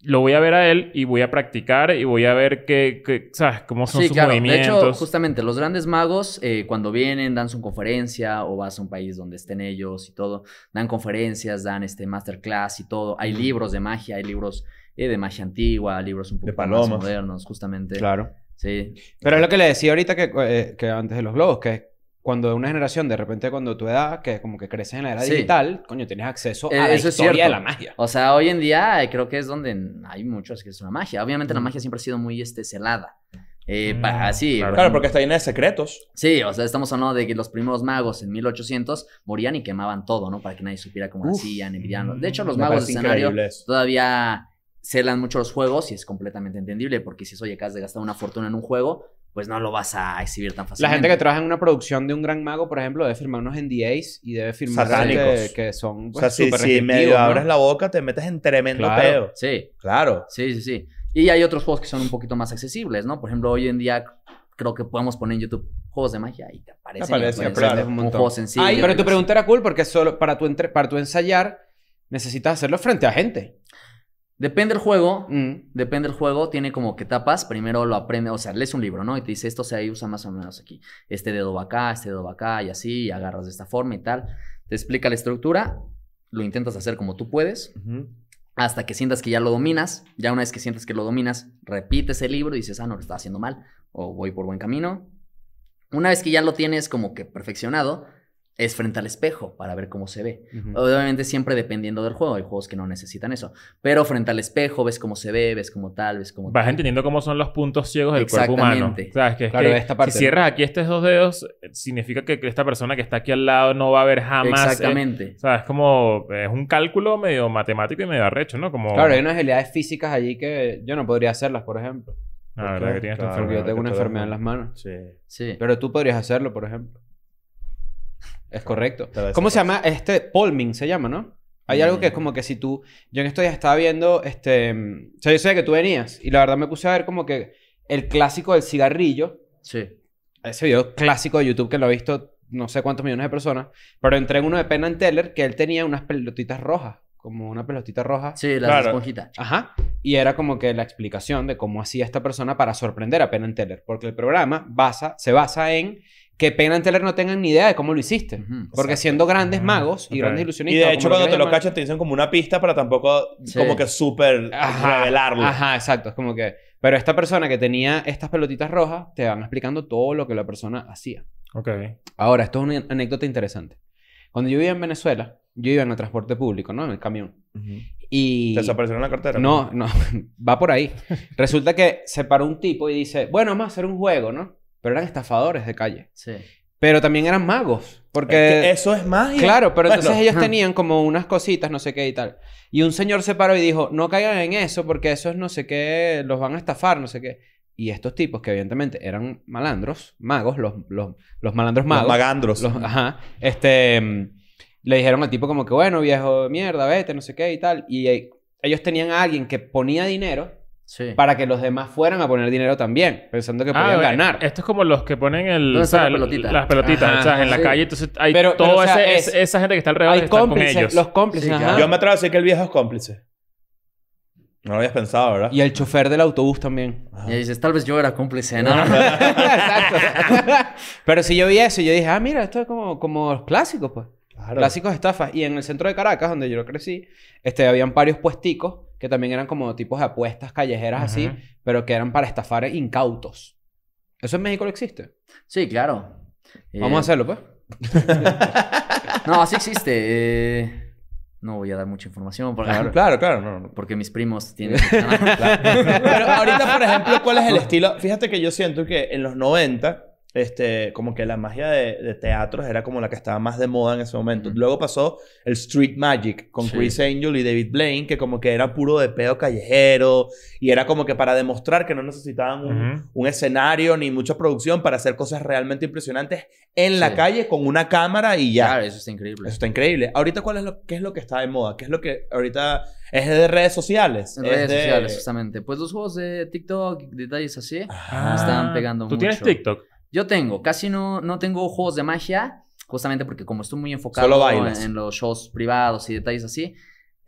lo voy a ver a él y voy a practicar y voy a ver qué, ¿sabes? Cómo son sus movimientos. De hecho, justamente los grandes magos, eh, cuando vienen, dan su conferencia o vas a un país donde estén ellos y todo, dan conferencias, dan este masterclass y todo. Hay libros de magia, hay libros eh, de magia antigua, libros un poco más modernos, justamente. Claro. Sí. Pero es lo que le decía ahorita eh, que, antes de los globos, que cuando una generación, de repente cuando tu edad, que como que creces en la era digital, coño, tienes acceso e, a la eso historia de la magia. O sea, hoy en día eh, creo que es donde hay muchos que es una magia. Obviamente la magia siempre ha sido muy este, celada. Eh, ah, claro. porque está llena de secretos. Sí, o sea, estamos hablando de que los primeros magos en 1800 morían y quemaban todo, ¿no? Para que nadie supiera cómo hacían, De hecho, los magos de escenario todavía celan mucho los juegos y es completamente entendible, porque si eso oye, acabas de gastar una fortuna en un juego, pues no lo vas a exhibir tan fácilmente. La gente que trabaja en una producción de un gran mago, por ejemplo, debe firmar unos NDAs y debe firmar que, que, son o pues, sea, si, medio abres la boca te metes en tremendo Sí. Claro. Sí, sí, sí. Y hay otros juegos que son un poquito más accesibles, ¿no? Por ejemplo, hoy en día creo que podemos poner en YouTube juegos de magia y te aparecen, claro, un, juego sencillo. pero tu pregunta era cool porque solo para tu, para tu ensayar necesitas hacerlo frente a gente. Depende el juego, mm. depende el juego, tiene como que tapas, primero lo aprende, o sea, lees un libro, ¿no? Y te dice, esto se usa más o menos aquí, este dedo va acá, este dedo va acá, y así, y agarras de esta forma y tal. Te explica la estructura, lo intentas hacer como tú puedes, hasta que sientas que ya lo dominas, ya una vez que sientas que lo dominas, repites el libro y dices, ah, no, lo estaba haciendo mal, o voy por buen camino. Una vez que ya lo tienes como que perfeccionado, es frente al espejo para ver cómo se ve. Obviamente siempre dependiendo del juego, hay juegos que no necesitan eso, pero frente al espejo ves cómo se ve, ves cómo tal, ves cómo... Vas entendiendo cómo son los puntos ciegos del cuerpo humano. O que, si cierras aquí estos dos dedos, significa que esta persona que está aquí al lado no va a ver jamás... Eh, Exactamente. o sea, es como... Es un cálculo medio matemático y medio arrecho, ¿no? Como... Claro, hay unas habilidades físicas allí que yo no podría hacerlas, por ejemplo. porque, que yo tengo una enfermedad en las manos. Sí. sí. Pero tú podrías hacerlo, por ejemplo. Es correcto. ¿Cómo se llama? Este Polming se llama, ¿no? Hay algo que es mm. como que si tú... Yo en estos días estaba viendo, este... O sea, yo sabía que tú venías. Y la verdad me puse a ver como que el clásico del cigarrillo. Sí. Ese video clásico de YouTube que lo ha visto no sé cuántos millones de personas. Pero entré en uno de Penn Teller que él tenía unas pelotitas rojas. Como una pelotita roja. Sí, las esponjitas. Ajá. Y era como que la explicación de cómo hacía esta persona para sorprender a Penn Teller. Porque el programa basa, se basa en que pena en no tengan ni idea de cómo lo hiciste. porque siendo grandes magos y grandes ilusionistas. Y de hecho, cuando te lo cachan, te dicen como una pista para tampoco, como que súper revelarlo. Ajá, exacto. Es como que. Pero esta persona que tenía estas pelotitas rojas te van explicando todo lo que la persona hacía. Ok. Ahora, esto es una anécdota interesante. Cuando yo vivía en Venezuela, yo iba en el transporte público, ¿no? En el camión. Y... ¿Te desaparecieron la cartera? No, no, (laughs) va por ahí. Resulta que se paró un tipo y dice, bueno, vamos a hacer un juego, ¿no? pero eran estafadores de calle. Sí. Pero también eran magos, porque... eso es magia. Claro, pero entonces ellos tenían como unas cositas, no sé qué y tal. Y un señor se paró y dijo, no caigan en eso porque eso es no sé qué, los van a estafar, no sé qué. Y estos tipos, que evidentemente eran malandros, magos, los, los, malandros magos. Los magandros. ajá. Este... Mm, le dijeron al tipo como que, bueno, viejo de mierda, vete, no sé qué y tal. Y eh, ellos tenían a alguien que ponía dinero Sí. Para que los demás fueran a poner dinero también, pensando que ah, podían ganar. Esto es como los que ponen el, las pelotitas, las pelotitas o sea, en la calle. Entonces hay pero, toda esa gente que está alrededor. Hay con ellos. los cómplices. Yo me atrevo a decir que el viejo es cómplice. No lo habías pensado, ¿verdad? Y el chofer del autobús también. Y dices, tal vez yo era cómplice, ¿no? (laughs) Exacto. (laughs) Pero si yo vi eso, yo dije, ah, mira, esto es como, como los pues. clásicos, pues. Clásicos estafas. Y en el centro de Caracas, donde yo crecí, este, habían varios puesticos que también eran como tipos de apuestas callejeras así, pero que eran para estafar incautos. ¿Eso en México lo existe? Sí, claro. Vamos a eh, hacerlo, pues. (laughs) no, así existe. Eh, no voy a dar mucha información. claro, claro, No, Porque mis primos tienen... (laughs) (laughs) Pero ahorita, por ejemplo, ¿cuál es el estilo? Fíjate que yo siento que en los 90 este, como que la magia de, teatros era como la que estaba más de moda en ese momento. Luego pasó el Street Magic con Chris Angel y David Blaine, que como que era puro de pedo callejero y era como que para demostrar que no necesitaban un, escenario ni mucha producción para hacer cosas realmente impresionantes en la calle con una cámara y ya. Claro, eso está increíble. Eso está increíble. Ahorita, ¿cuál es lo, ¿qué es lo que está de moda? ¿Qué es lo que ahorita es de redes sociales? redes sociales, justamente. Pues los juegos de TikTok, detalles así, ah. están pegando mucho. ¿Tú tienes TikTok? Yo tengo, casi no, no tengo juegos de magia, justamente porque como estoy muy enfocado en, los shows privados y detalles así,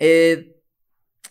eh,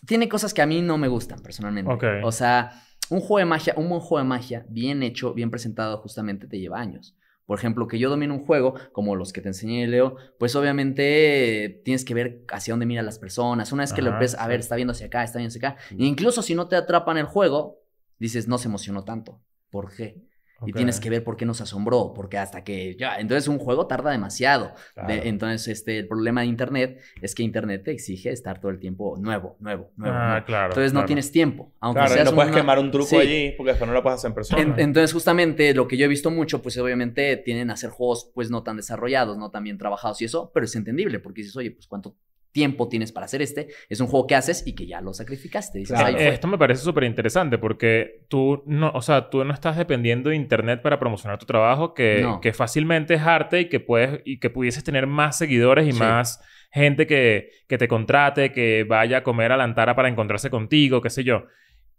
tiene cosas que a mí no me gustan personalmente. O sea, un juego de magia, un buen juego de magia, bien hecho, bien presentado, justamente te lleva años. Por ejemplo, que yo domino un juego como los que te enseñé, Leo, pues obviamente tienes que ver hacia dónde miran las personas. Una vez que lo ves, a ver, está viendo hacia acá, está viendo hacia acá. E incluso si no te atrapan el juego, dices, no se emocionó tanto. ¿Por qué? Y tienes que ver por qué nos asombró, porque hasta que ya, entonces un juego tarda demasiado. entonces, este, el problema de Internet es que Internet te exige estar todo el tiempo nuevo, nuevo, nuevo. Ah, claro. Entonces no tienes tiempo. Aunque no puedes quemar un truco allí, porque después no lo puedes hacer en persona. entonces, justamente lo que yo he visto mucho, pues obviamente tienen a hacer juegos pues no tan desarrollados, no tan bien trabajados y eso, pero es entendible, porque dices, oye, pues cuánto tiempo tienes para hacer este. Es un juego que haces y que ya lo sacrificaste. Eh, esto me parece súper interesante porque tú no, o sea, tú no estás dependiendo de internet para promocionar tu trabajo, que, que fácilmente es arte y que puedes, y que pudieses tener más seguidores y más gente que, que te contrate, que vaya a comer a la Antara para encontrarse contigo, qué sé yo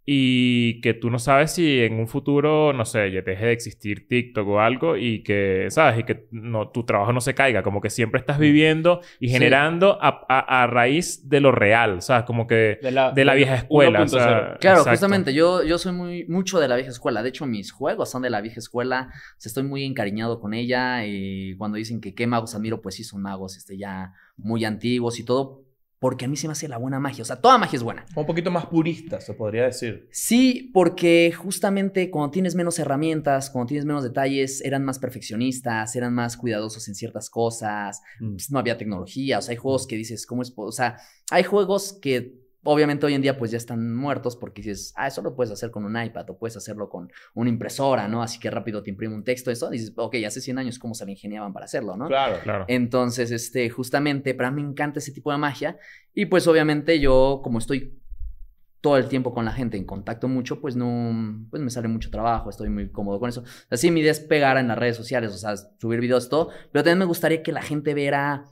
y que tú no sabes si en un futuro, no sé, ya deje de existir TikTok o algo y que, ¿sabes? Y que no, tu trabajo no se caiga, como que siempre estás viviendo y generando a, a, raíz de lo real, ¿sabes? Como que de la, vieja escuela. claro, justamente, yo, yo soy muy, mucho de la vieja escuela, de hecho mis juegos son de la vieja escuela, estoy muy encariñado con ella y cuando dicen que qué magos admiro, pues sí son magos, este, ya muy antiguos y todo, porque a mí se me hace la buena magia. O sea, toda magia es buena. Un poquito más purista, se podría decir. Sí, porque justamente cuando tienes menos herramientas, cuando tienes menos detalles, eran más perfeccionistas, eran más cuidadosos en ciertas cosas, mm. pues, no había tecnología, o sea, hay juegos mm. que dices, ¿cómo es? O sea, hay juegos que Obviamente hoy en día pues ya están muertos porque dices, ah, eso lo puedes hacer con un iPad o puedes hacerlo con una impresora, ¿no? Así que rápido te imprime un texto, eso. Dices, ok, hace 100 años cómo se me ingeniaban para hacerlo, ¿no? Claro, claro. Entonces, este, justamente, para mí me encanta ese tipo de magia y pues obviamente yo como estoy todo el tiempo con la gente en contacto mucho, pues no, pues me sale mucho trabajo, estoy muy cómodo con eso. Así mi idea es pegar en las redes sociales, o sea, subir videos, todo, pero también me gustaría que la gente viera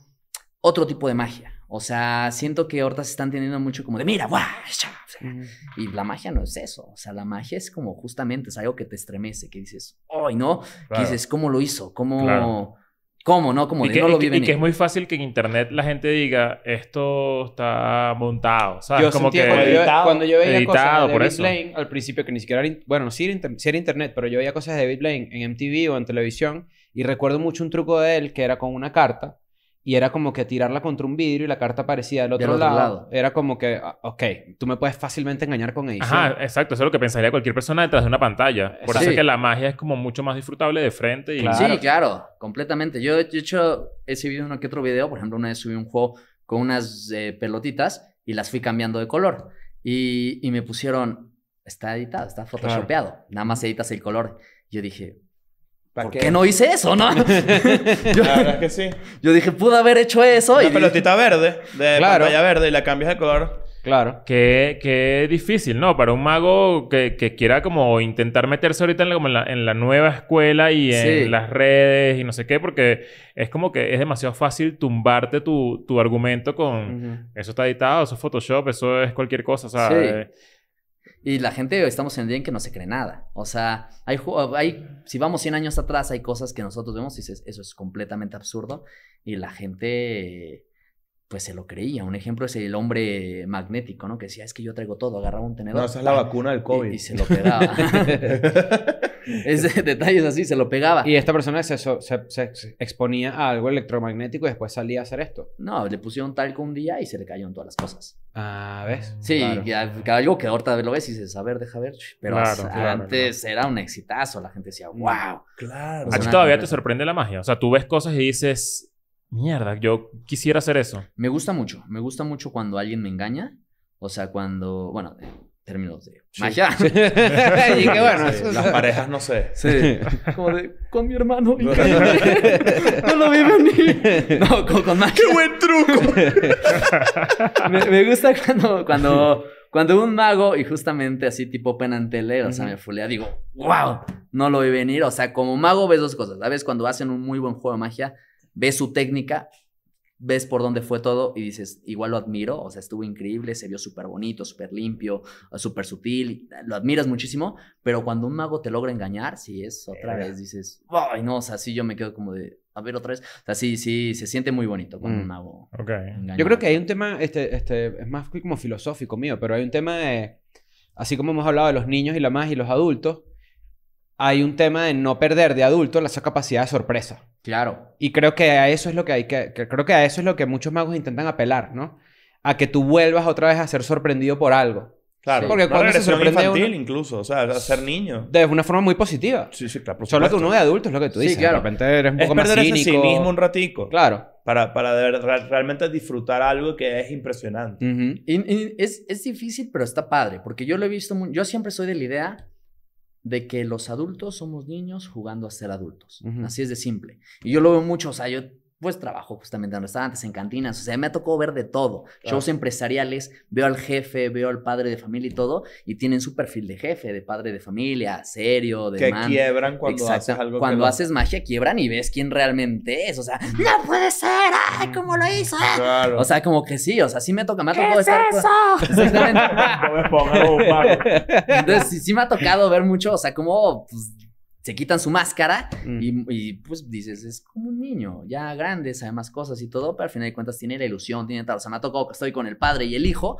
otro tipo de magia, o sea, siento que ahorita se están teniendo mucho como de mira, guau, y la magia no es eso. O sea, la magia es como justamente es algo que te estremece, que dices, ¡Ay! no, que dices, ¿cómo lo hizo? ¿Cómo, ¿cómo no? Como no lo viven? y, que es muy fácil que en internet la gente diga, esto está montado, ¿sabes? Yo como que cuando, editado, yo, cuando veía cosas de David Blaine, al principio que ni siquiera era, bueno, sí era, sí era internet, pero yo veía cosas de David Blaine en MTV o en televisión y recuerdo mucho un truco de él que era con una carta y era como que tirarla contra un vidrio y la carta aparecía del otro, lado. Era como que, ah, ok, tú me puedes fácilmente engañar con edición. Ajá, exacto. Eso es lo que pensaría cualquier persona detrás de una pantalla. Por eso es que la magia es como mucho más disfrutable de frente. Y... Claro. Sí, claro. Completamente. Yo, he hecho, he subido uno que otro video. Por ejemplo, una vez subí un juego con unas eh, pelotitas y las fui cambiando de color. Y, y me pusieron, está editado, está photoshopeado. Nada más editas el color. Yo dije, ¿Por qué? no hice eso, no? yo, (laughs) la verdad es que sí. Yo dije, pude haber hecho eso. Una y pelotita verde, de claro. pantalla verde, y la cambias de color. Claro. Qué, difícil, ¿no? Para un mago que, que quiera como intentar meterse ahorita en la, en la, nueva escuela y en las redes y no sé qué, porque es como que es demasiado fácil tumbarte tu, tu argumento con eso está editado, eso es Photoshop, eso es cualquier cosa, o sea... Eh, y la gente, estamos en el día en que no se cree nada. O sea, hay, hay, si vamos 100 años atrás, hay cosas que nosotros vemos y eso es completamente absurdo. Y la gente, pues se lo creía. Un ejemplo es el hombre magnético, ¿no? Que decía, es que yo traigo todo, agarraba un tenedor. No, esa es la vacuna del COVID. Y, se lo pegaba. (laughs) (laughs) Ese, (laughs) detalles así, se lo pegaba. Y esta persona se, se, exponía a algo electromagnético y después salía a hacer esto. No, le pusieron talco un día y se le cayeron todas las cosas. a ah, ¿ves? Sí, que, que algo que ahorita lo ves y dices, a ver, deja ver. Pero antes era un exitazo, la gente decía, wow. Mm, claro. a ti todavía te sorprende la magia. O sea, tú ves cosas y dices, mierda, yo quisiera hacer eso. Me gusta mucho, me gusta mucho cuando alguien me engaña. O sea, cuando, bueno, términos de magia. (laughs) y bueno, las parejas no sé. Sí. (laughs) Como de con mi hermano. (laughs) no, no lo vi venir. No, con, magia. ¡Qué buen truco! me, gusta cuando, cuando, cuando un mago, y justamente así tipo penantele, o sea, me fulea, digo, wow, no lo vi venir. O sea, como mago ves dos cosas. ¿Sabes? cuando hacen un muy buen juego de magia, ves su técnica ves por dónde fue todo y dices, igual lo admiro, o sea, estuvo increíble, se vio súper bonito, súper limpio, eh, súper sutil, lo admiras muchísimo, pero cuando un mago te logra engañar, si es otra vez, dices, ay, no, o sea, sí yo me quedo como de, a ver otra vez, o sea, sí, sí, se siente muy bonito cuando un mm, mago. Ok. yo creo que hay un tema, este, este, es más como filosófico mío, pero hay un tema de, así como hemos hablado de los niños y la magia y los adultos, hay un tema de no perder de adulto la esa capacidad de sorpresa. Claro. Y creo que a eso es lo que hay que, creo que a eso es lo que muchos magos intentan apelar, ¿no? A que tú vuelvas otra vez a ser sorprendido por algo. Claro. Porque cuando se sorprende infantil incluso, o sea, ser niño. De una forma muy positiva. Sí, sí, claro. Solo que uno de adulto es lo que tú dices. Sí, claro. De repente eres un poco es perder más cinismo un ratico. Claro. Para, para realmente disfrutar algo que es impresionante. y, es, es difícil, pero está padre. Porque yo lo he visto... Yo siempre soy de la idea de que los adultos somos niños jugando a ser adultos. Así es de simple. Y yo lo veo mucho, o sea, yo pues trabajo justamente en restaurantes, en cantinas, o sea, me ha tocado ver de todo, shows empresariales, veo al jefe, veo al padre de familia y todo, y tienen su perfil de jefe, de padre de familia, serio, de... Que quiebran cuando haces algo. Cuando haces magia, quiebran y ves quién realmente es, o sea, no puede ser, ay, cómo lo hizo. Claro. O sea, como que sí, o sea, sí me toca, me ha tocado ¿Qué es Eso? Exactamente. (laughs) Entonces, sí, me ha tocado ver mucho, o sea, como... Pues, se quitan su máscara mm. y, pues dices, es como un niño, ya grande, sabe más cosas y todo, pero al final de cuentas tiene la ilusión, tiene tal. O sea, me ha tocado que estoy con el padre y el hijo.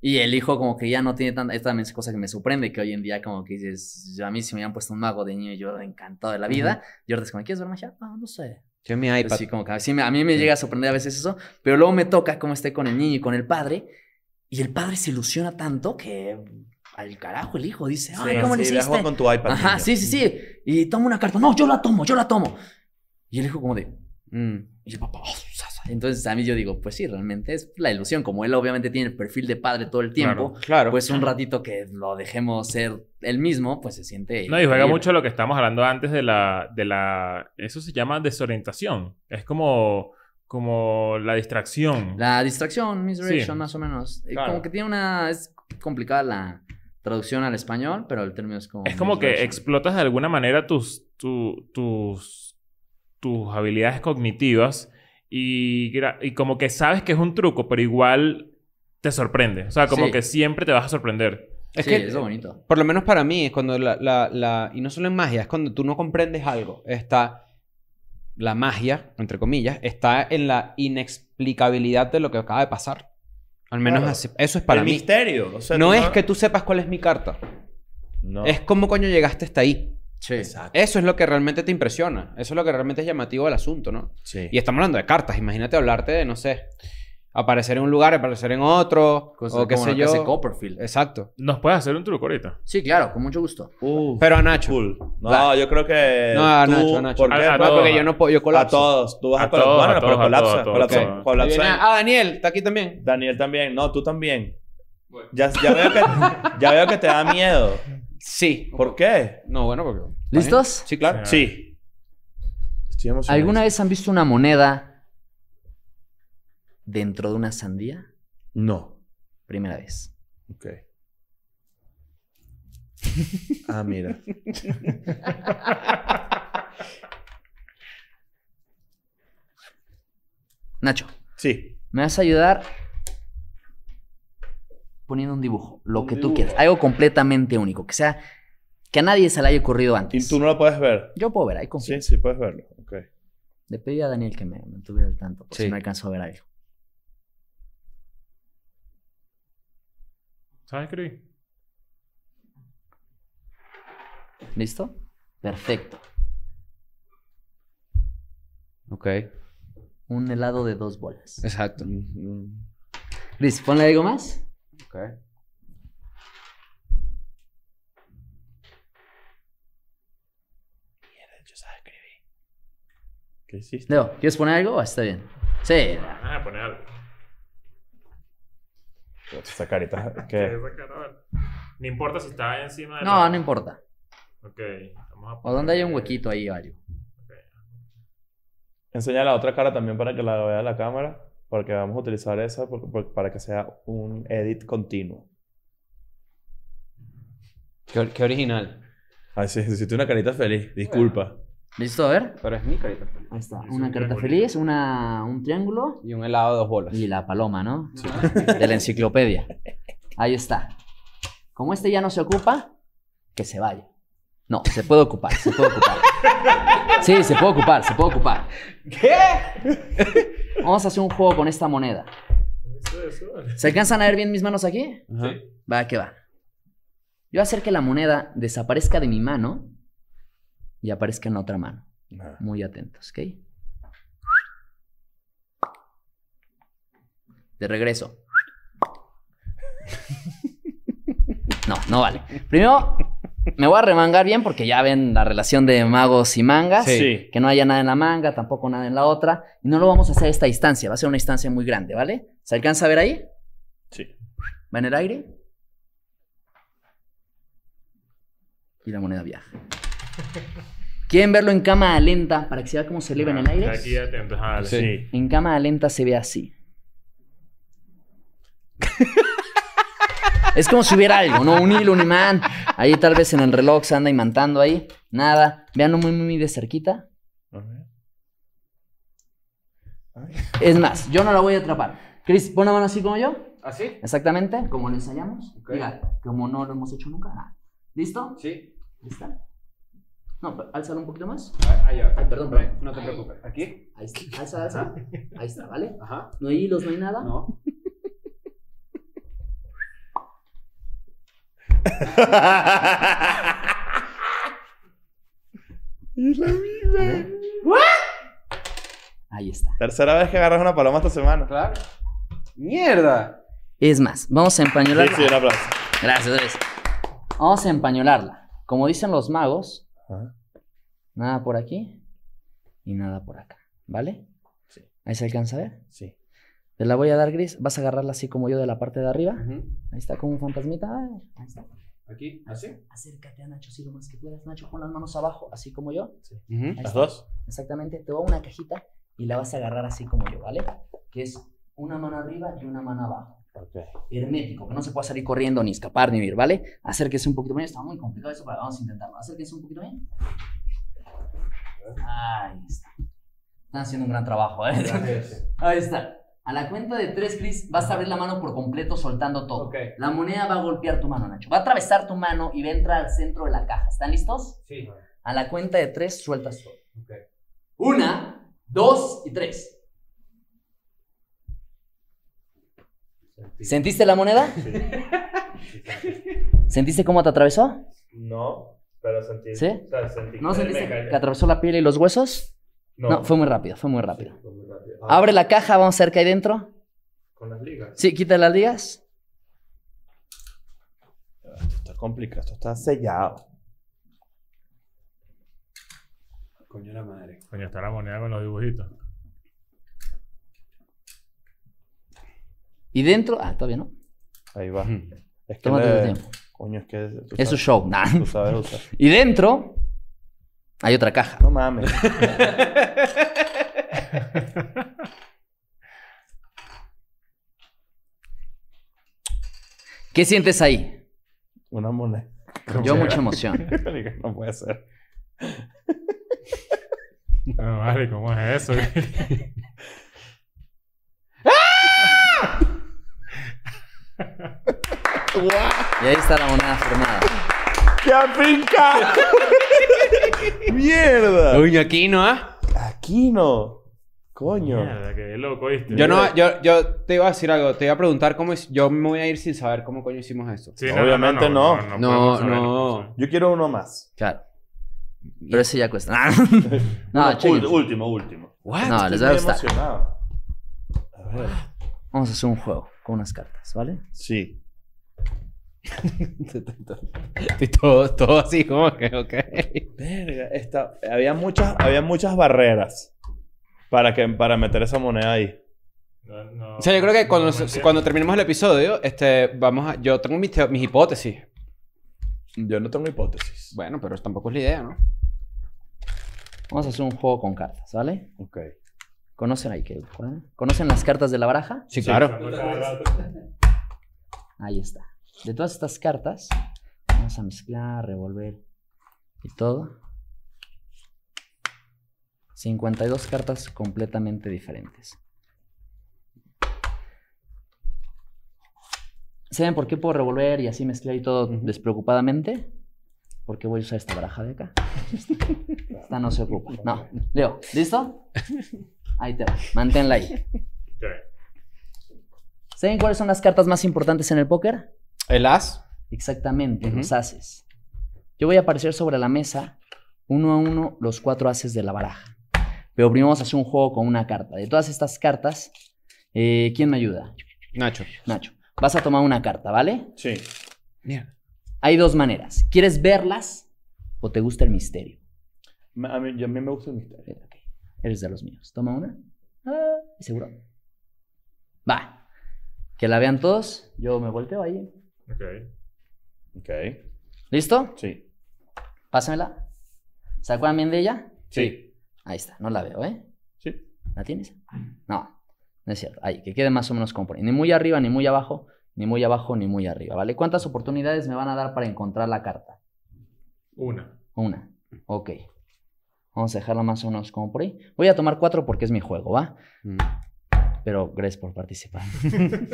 Y el hijo como que ya no tiene tanta... Esta es cosa que me sorprende, que hoy en día como que dices, a mí si me hubieran puesto un mago de niño, yo encantado de la vida. Y es como, ¿quieres ver magia? No, ah, no sé. Yo mi iPad. Sí, como que a mí me llega a sorprender a veces eso, pero luego me toca como esté con el niño y con el padre, y el padre se ilusiona tanto que al carajo el hijo. Dice, ay, ¿cómo le hiciste? tu iPad. Ajá, sí, sí, sí. Y toma una carta. No, yo la tomo, yo la tomo. Y el hijo como de, mm". y el papá, oh, entonces a mí yo digo, pues sí, realmente es la ilusión. Como él obviamente tiene el perfil de padre todo el tiempo, claro, pues un ratito que lo dejemos ser él mismo, pues se siente... No, y juega mucho lo que estamos hablando antes de la, de la... Eso se llama desorientación. Es como como la distracción. La distracción, misdirection, más o menos. Eh, como que tiene una. Es complicada la, traducción al español, pero el término es como... Es como que explotas de alguna manera tus, tus, tus habilidades cognitivas y, y, como que sabes que es un truco, pero igual te sorprende. O sea, como que siempre te vas a sorprender. Es sí, que, es bonito. Por lo menos para mí, es cuando la, la, la... Y no solo en magia, es cuando tú no comprendes algo. Está la magia, entre comillas, está en la inexplicabilidad de lo que acaba de pasar. Al menos Eso es para el misterio. no, es que tú sepas cuál es mi carta. No. Es cómo coño llegaste hasta ahí. Eso es lo que realmente te impresiona. Eso es lo que realmente es llamativo del asunto, ¿no? Sí. Y estamos hablando de cartas. Imagínate hablarte de, no sé, aparecer en un lugar, aparecer en otro, o qué sé yo. Copperfield. Exacto. ¿Nos puedes hacer un truco ahorita? Sí, claro, con mucho gusto. Pero a Nacho. No, yo creo que. No, Nacho, ¿Por qué? Ah, porque yo no puedo, yo colapso. A todos. Tú vas a, colapsar. pero colapsa. colapsa, Ah, Daniel, está aquí también. Daniel también. No, tú también. Ya, veo que, ya veo que te da miedo. Sí. ¿Por qué? No, bueno, porque. ¿Listos? Sí, claro. Sí. ¿Alguna vez han visto una moneda dentro de una sandía? No. Primera vez. Ok. Ah, mira. Nacho. Sí. Me vas a ayudar poniendo un dibujo, lo que tú quieras. Algo completamente único, que sea que a nadie se le haya ocurrido antes. Y tú no lo puedes ver. Yo puedo ver, ahí confío. Sí, sí, puedes verlo. Ok. Le pedí a Daniel que me mantuviera al tanto, porque si no alcanzó a ver algo. ¿Sabes, ¿Listo? Perfecto. Ok. Un helado de dos bolas. Exacto. Chris, ponle algo más. Ok. ¿Qué hiciste? Leo, ¿quieres poner algo ah, está bien? Sí. Ah, poner algo. ¿Esta carita. (laughs) ¿Qué? no importa si está ahí encima de. No, no importa. Ok. Vamos a O donde hay un huequito ahí, Ario. Enseña la otra cara también para que la vea la cámara. Porque vamos a utilizar esa para que sea un edit continuo. Qué, original. Ah sí, una carita feliz. Disculpa. ¿Listo? A ver. Pero es mi carita feliz. Ahí está. una carita feliz, un triángulo. Y un helado de dos bolas. Y la paloma, ¿no? De la enciclopedia. Ahí está. Como este ya no se ocupa, que se vaya. No, se puede ocupar, se puede ocupar. Sí, se puede ocupar, se puede ocupar. ¿Qué? Vamos a hacer un juego con esta moneda. ¿Se alcanzan a ver bien mis manos aquí? Sí. Va, que va. Yo hacer que la moneda desaparezca de mi mano y aparezca en otra mano. Muy atentos, ¿ok? De regreso. (laughs) No, no vale. Primero, me voy a remangar bien porque ya ven la relación de magos y mangas. Sí. Que no haya nada en la manga, tampoco nada en la otra. Y no lo vamos a hacer a esta distancia. Va a ser una distancia muy grande, ¿vale? ¿Se alcanza a ver ahí? Sí. Va en el aire. Y la moneda viaja. (laughs) ¿Quieren verlo en cámara lenta para que se vea cómo se eleva en el aire? Aquí ya sí. En cámara lenta se ve así. (laughs) Es como si hubiera algo, ¿no? Un hilo, un imán. Ahí tal vez en el reloj se anda imantando ahí. Nada. Veanlo muy, muy de cerquita. Es más, yo no la voy a atrapar. Chris, pon la mano así como yo. ¿Así? ¿Ah, Exactamente, como lo ensayamos. Mira, como no lo hemos hecho nunca. ¿Listo? Sí. ¿Listo? No, alzalo un poquito más. Ah, ahí, ahí, perdón, perdón. No te preocupes. ¿Aquí? Ahí está, alza, alza. Ahí está, ¿vale? Ajá. No hay hilos, no hay nada. No. es la Ahí está. Tercera vez que agarras una paloma esta semana. Claro. ¡Mierda! Es más, vamos a empañolarla. Gracias, gracias. Vamos a empañolarla. Como dicen los magos, nada por aquí y nada por acá. ¿Vale? Sí. ¿Ahí se alcanza a ver? Sí. Te la voy a dar gris, vas a agarrarla así como yo de la parte de arriba. Ahí está, como un fantasmita. Ahí está. Aquí, así. Acércate a Nacho, si lo más que puedas. Nacho, pon las manos abajo, así como yo. Sí. Las dos. Exactamente. Te va una cajita y la vas a agarrar así como yo, ¿vale? Que es una mano arriba y una mano abajo. Okay. Hermético, que no se pueda salir corriendo, ni escapar, ni ir, ¿vale? Acérquese un poquito bien. Está muy complicado eso, pero vamos a intentarlo. Acérquese un poquito bien. Ahí está. Están haciendo un gran trabajo, ¿eh? (laughs) Ahí está. A la cuenta de tres, Cris, vas a abrir la mano por completo soltando todo. La moneda va a golpear tu mano, Nacho. Va a atravesar tu mano y va a entrar al centro de la caja. ¿Están listos? Sí. A la cuenta de tres, sueltas todo. Una, dos y tres. ¿Sentiste la moneda? Sí. ¿Sentiste cómo te atravesó? No, pero sentí. ¿Sí? ¿No sentiste que atravesó la piel y los huesos? No, fue muy rápido, fue muy rápido. Ah. Abre la caja, vamos a ver qué hay dentro. Con las ligas. Sí, quita las ligas. Esto está complicado, esto está sellado. Coño la madre. Coño, está la moneda con los dibujitos. Y dentro. Ah, todavía no. Ahí va. Hmm. Es que Tómate tu tiempo. Coño, es que. Es un show. Nah. sabes (laughs) y dentro hay otra caja. No mames. (laughs) ¿Qué sientes ahí? Una moneda Yo mucha emoción. (laughs) no puede ser. No, (laughs) ah, vale, ¿cómo es eso? ¡Ah! y ahí está la moneda firmada ¡Qué pinca! (laughs) ¡Mierda! Coño, Aquino, ¿ah? Aquino. Coño. Mierda, qué loco, ¿viste? Yo, no, yo, yo te iba a decir algo. Te iba a preguntar cómo es... Yo me voy a ir sin saber cómo coño hicimos esto. Sí, Obviamente no. No, no. yo quiero uno más. Claro. Pero ese ya cuesta. (laughs) no, (laughs) último, último, último. No, les va a gustar. A ver. Vamos a hacer un juego con unas cartas, ¿vale? Sí. (laughs) Estoy todo, así como que, ok. había, muchas, había muchas barreras para, que, para meter esa moneda ahí. o sea, yo creo que cuando, terminemos el episodio, este, vamos a, yo tengo mis, mis hipótesis. Yo no tengo hipótesis. Bueno, pero tampoco es la idea, ¿no? Vamos a hacer un juego con cartas, ¿vale? Ok. ¿Conocen ahí? ¿eh? ¿Conocen las cartas de la baraja? sí claro. Ahí está de todas estas cartas, vamos a mezclar, revolver y todo. 52 cartas completamente diferentes. ¿Saben por qué puedo revolver y así mezclar y todo despreocupadamente? Porque voy a usar esta baraja de acá. (laughs) esta no se ocupa. No. Leo, ¿listo? Ahí te va. Manténla ahí. ¿Saben cuáles son las cartas más importantes en el póker? El as. Exactamente, los ases. Yo voy a aparecer sobre la mesa uno a uno los cuatro ases de la baraja. Pero primero vamos a hacer un juego con una carta. De todas estas cartas, eh, ¿quién me ayuda? Nacho. Nacho. Vas a tomar una carta, ¿vale? Sí. Mira. Hay dos maneras. ¿Quieres verlas o te gusta el misterio? A mí, me gusta el misterio. Eres de los míos. Toma una. Ah, seguro. Va. Que la vean todos. Yo me volteo ahí. Ok. ¿Listo? Sí. Pásamela. ¿Se acuerdan de ella? Sí. Ahí está, no la veo, ¿eh? Sí. ¿La tienes? No, no es cierto. Ahí, que quede más o menos como por Ni muy arriba, ni muy abajo, ni muy abajo, ni muy arriba, ¿vale? ¿Cuántas oportunidades me van a dar para encontrar la carta? Una. Una. Ok. Vamos a dejarla más o menos como por ahí. Voy a tomar cuatro porque es mi juego, ¿va? Mm. Pero gracias por participar. (laughs)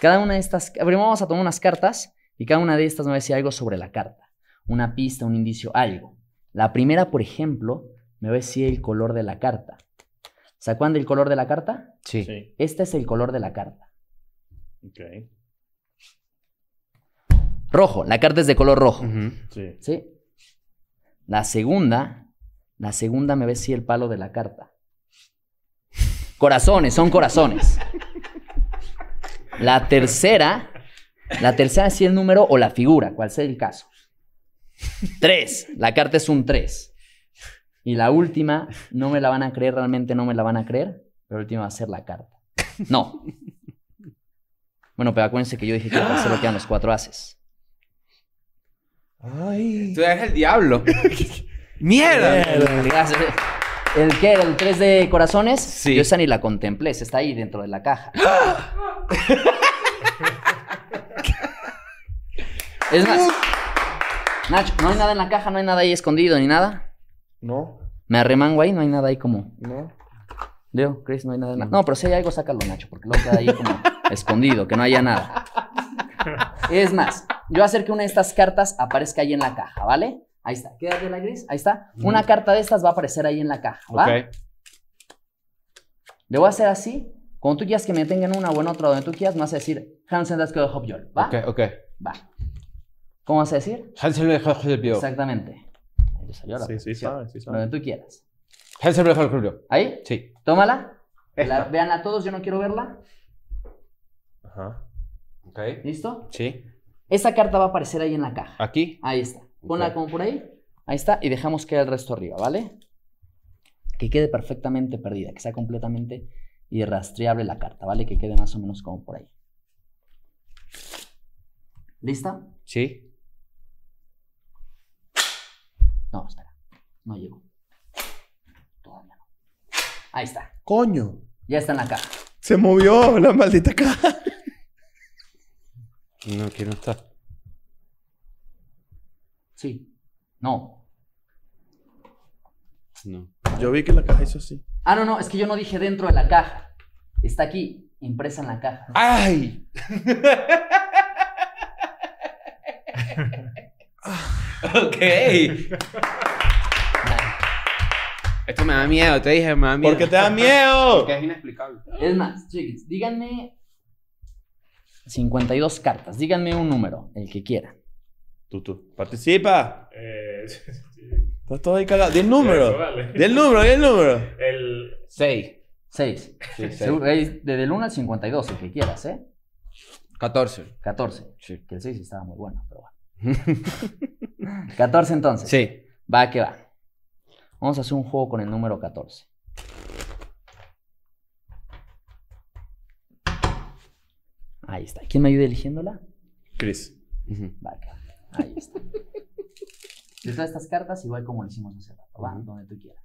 Cada una de estas, primero vamos a tomar unas cartas y cada una de estas me va a algo sobre la carta. Una pista, un indicio, algo. La primera, por ejemplo, me va a el color de la carta. ¿Se acuerdan color de la carta? Sí. Este es el color de la carta. Ok. Rojo, la carta es de color rojo. sí. sí. La segunda, la segunda me va a el palo de la carta. Corazones, son corazones. (laughs) La tercera, la tercera sí el número o la figura, ¿cuál sea el caso. Tres, la carta es un tres. Y la última, no me la van a creer, realmente no me la van a creer, pero la última va a ser la carta. No. Bueno, pero acuérdense que yo dije que hacer lo que eran los cuatro haces. Ay. Tú eres el diablo. (laughs) Mierda. ¿El qué? ¿El 3 de corazones? Sí. Yo esa ni la contemplé, se está ahí dentro de la caja. (laughs) es más, Nacho, no hay nada en la caja, no hay nada ahí escondido ni nada. No. Me arremango ahí, no hay nada ahí como. No. Leo, Chris, no hay nada en la No, pero si hay algo, sácalo, Nacho, porque lo queda ahí como escondido, que no haya nada. (laughs) Es más, yo hacer que una de estas cartas aparezca ahí en la caja, ¿vale? Ahí está. Quédate la gris. Ahí está. Una carta de estas va a aparecer ahí en la caja. ¿va? Okay. Le voy a hacer así. Cuando tú quieras que me tengan una o en otra, donde tú quieras, me vas a decir Hansen das de Hopjol. ¿Va? Ok, ok. Va. ¿Cómo vas a decir? Hansen de Kjell Exactamente. Sí, sí, sabe, sí, sabe. Donde tú quieras. Hansen de ¿Ahí? Sí. Tómala. La, veanla todos, yo no quiero verla. Ajá. Ok. ¿Listo? Sí. Esa carta va a aparecer ahí en la caja. ¿Aquí? Ahí está. Ponla como por ahí. Ahí está. Y dejamos que el resto arriba, ¿vale? Que quede perfectamente perdida, que sea completamente irrastreable la carta, ¿vale? Que quede más o menos como por ahí. ¿Lista? Sí. No, espera. No llegó. Todavía no. Ahí está. Coño. Ya está en la caja. Se movió la maldita caja. No, quiero no está. Sí. No. No. Yo vi que la caja hizo así. Ah, no, no, es que yo no dije dentro de la caja. Está aquí, impresa en la caja. ¡Ay! ok. Esto me da miedo, te dije, me da miedo. ¿Por te da miedo? Porque es inexplicable. Es más, chicos, díganme 52 cartas, díganme un número, el que quiera Tú, tú. Participa. Eh, (laughs) Estás todo ahí cagado. Del número. del número, del número. El 6. 6. Eh, desde el 1 al 52, el que quieras, ¿eh? 14. 14. Sí. Que el 6 estaba muy bueno, pero bueno. 14 (laughs) entonces. Sí. Va que va. Vamos a hacer un juego con el número 14. Ahí está. ¿Quién me ayuda eligiéndola? Chris. Va que va. Ahí está. De todas estas cartas, igual como lo hicimos hace rato, va, donde tú quieras.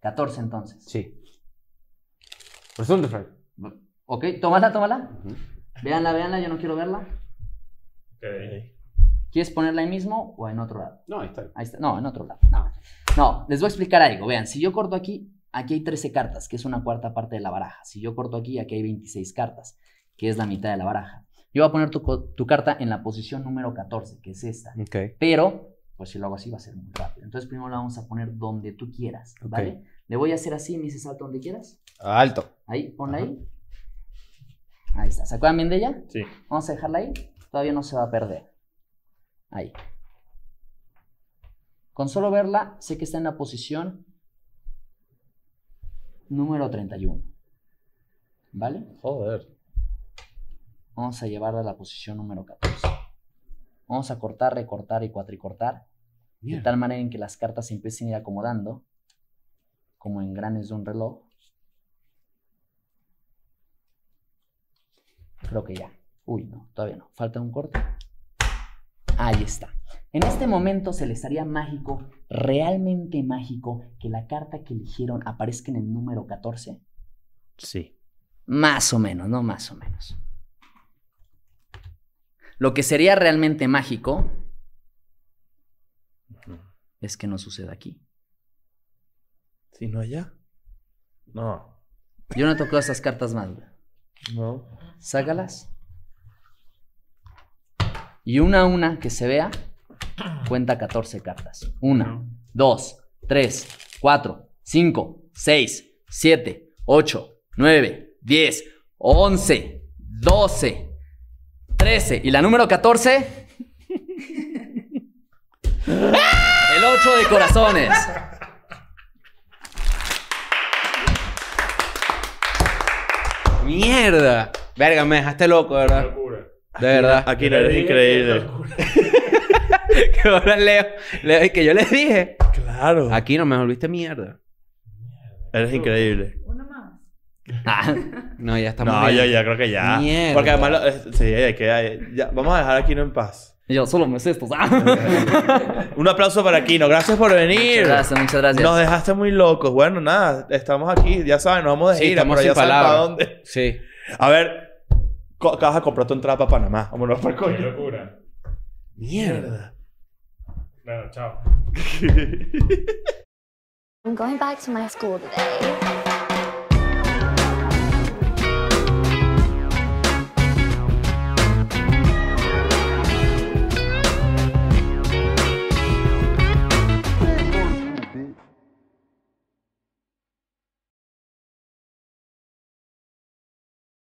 14 entonces. Sí. Pues ok, tómala, tómala. Veanla, veanla, yo no quiero verla. Okay. ¿Quieres ponerla ahí mismo o en otro lado? No, ahí está. Ahí está. No, en otro lado. No. no, les voy a explicar algo. Vean, si yo corto aquí, aquí hay 13 cartas, que es una cuarta parte de la baraja. Si yo corto aquí, aquí hay 26 cartas, que es la mitad de la baraja. Yo voy a poner tu, carta en la posición número 14, que es esta. Pero, pues si lo hago así va a ser muy rápido. Entonces primero la vamos a poner donde tú quieras, ¿vale? Le voy a hacer así, me dices alto donde quieras. Alto. Ahí, ponla ahí. Ahí está. ¿Se acuerdan bien de ella? Sí. Vamos a dejarla ahí. Todavía no se va a perder. Ahí. Con solo verla, sé que está en la posición número 31. ¿Vale? Joder. Vamos a llevarla a la posición número 14. Vamos a cortar, recortar y cuatricortar. De tal manera en que las cartas se empiecen a ir acomodando, como en granes de un reloj. Creo que ya. Uy, no, todavía no. Falta un corte. Ahí está. En este momento se les haría mágico, realmente mágico, que la carta que eligieron aparezca en el número 14. Sí. Más o menos, no más o menos. Lo que sería realmente mágico. Es que no suceda aquí. Si no allá. No. Yo no he tocado esas cartas más. No. Sácalas. Y una a una que se vea. Cuenta 14 cartas: 1, 2, 3, 4, 5, 6, 7, 8, 9, 10, 11, 12. 13. Y la número 14. El 8 de corazones. Mierda. Verga, me dejaste loco, de ¿verdad? De verdad. Aquí no eres increíble. que ahora Leo, Leo, que yo les dije. Claro. Aquí no me volviste mierda. Eres increíble. más. Ah. (laughs) no, ya estamos. No, yo ya creo que ya. Porque además, sí, hay que. ya, vamos a dejar a Kino en paz. Yo solo me sé esto, (laughs) Un aplauso para Kino. Gracias por venir. muchas gracias, muchas gracias. Nos dejaste muy locos. Bueno, nada, estamos aquí. Ya saben, nos vamos a Sí, para dónde. Sí. A ver, acabas de comprar tu entrada para Panamá. Vámonos para el Qué locura. Mierda. Bueno, chao. (laughs) I'm going back to my school today.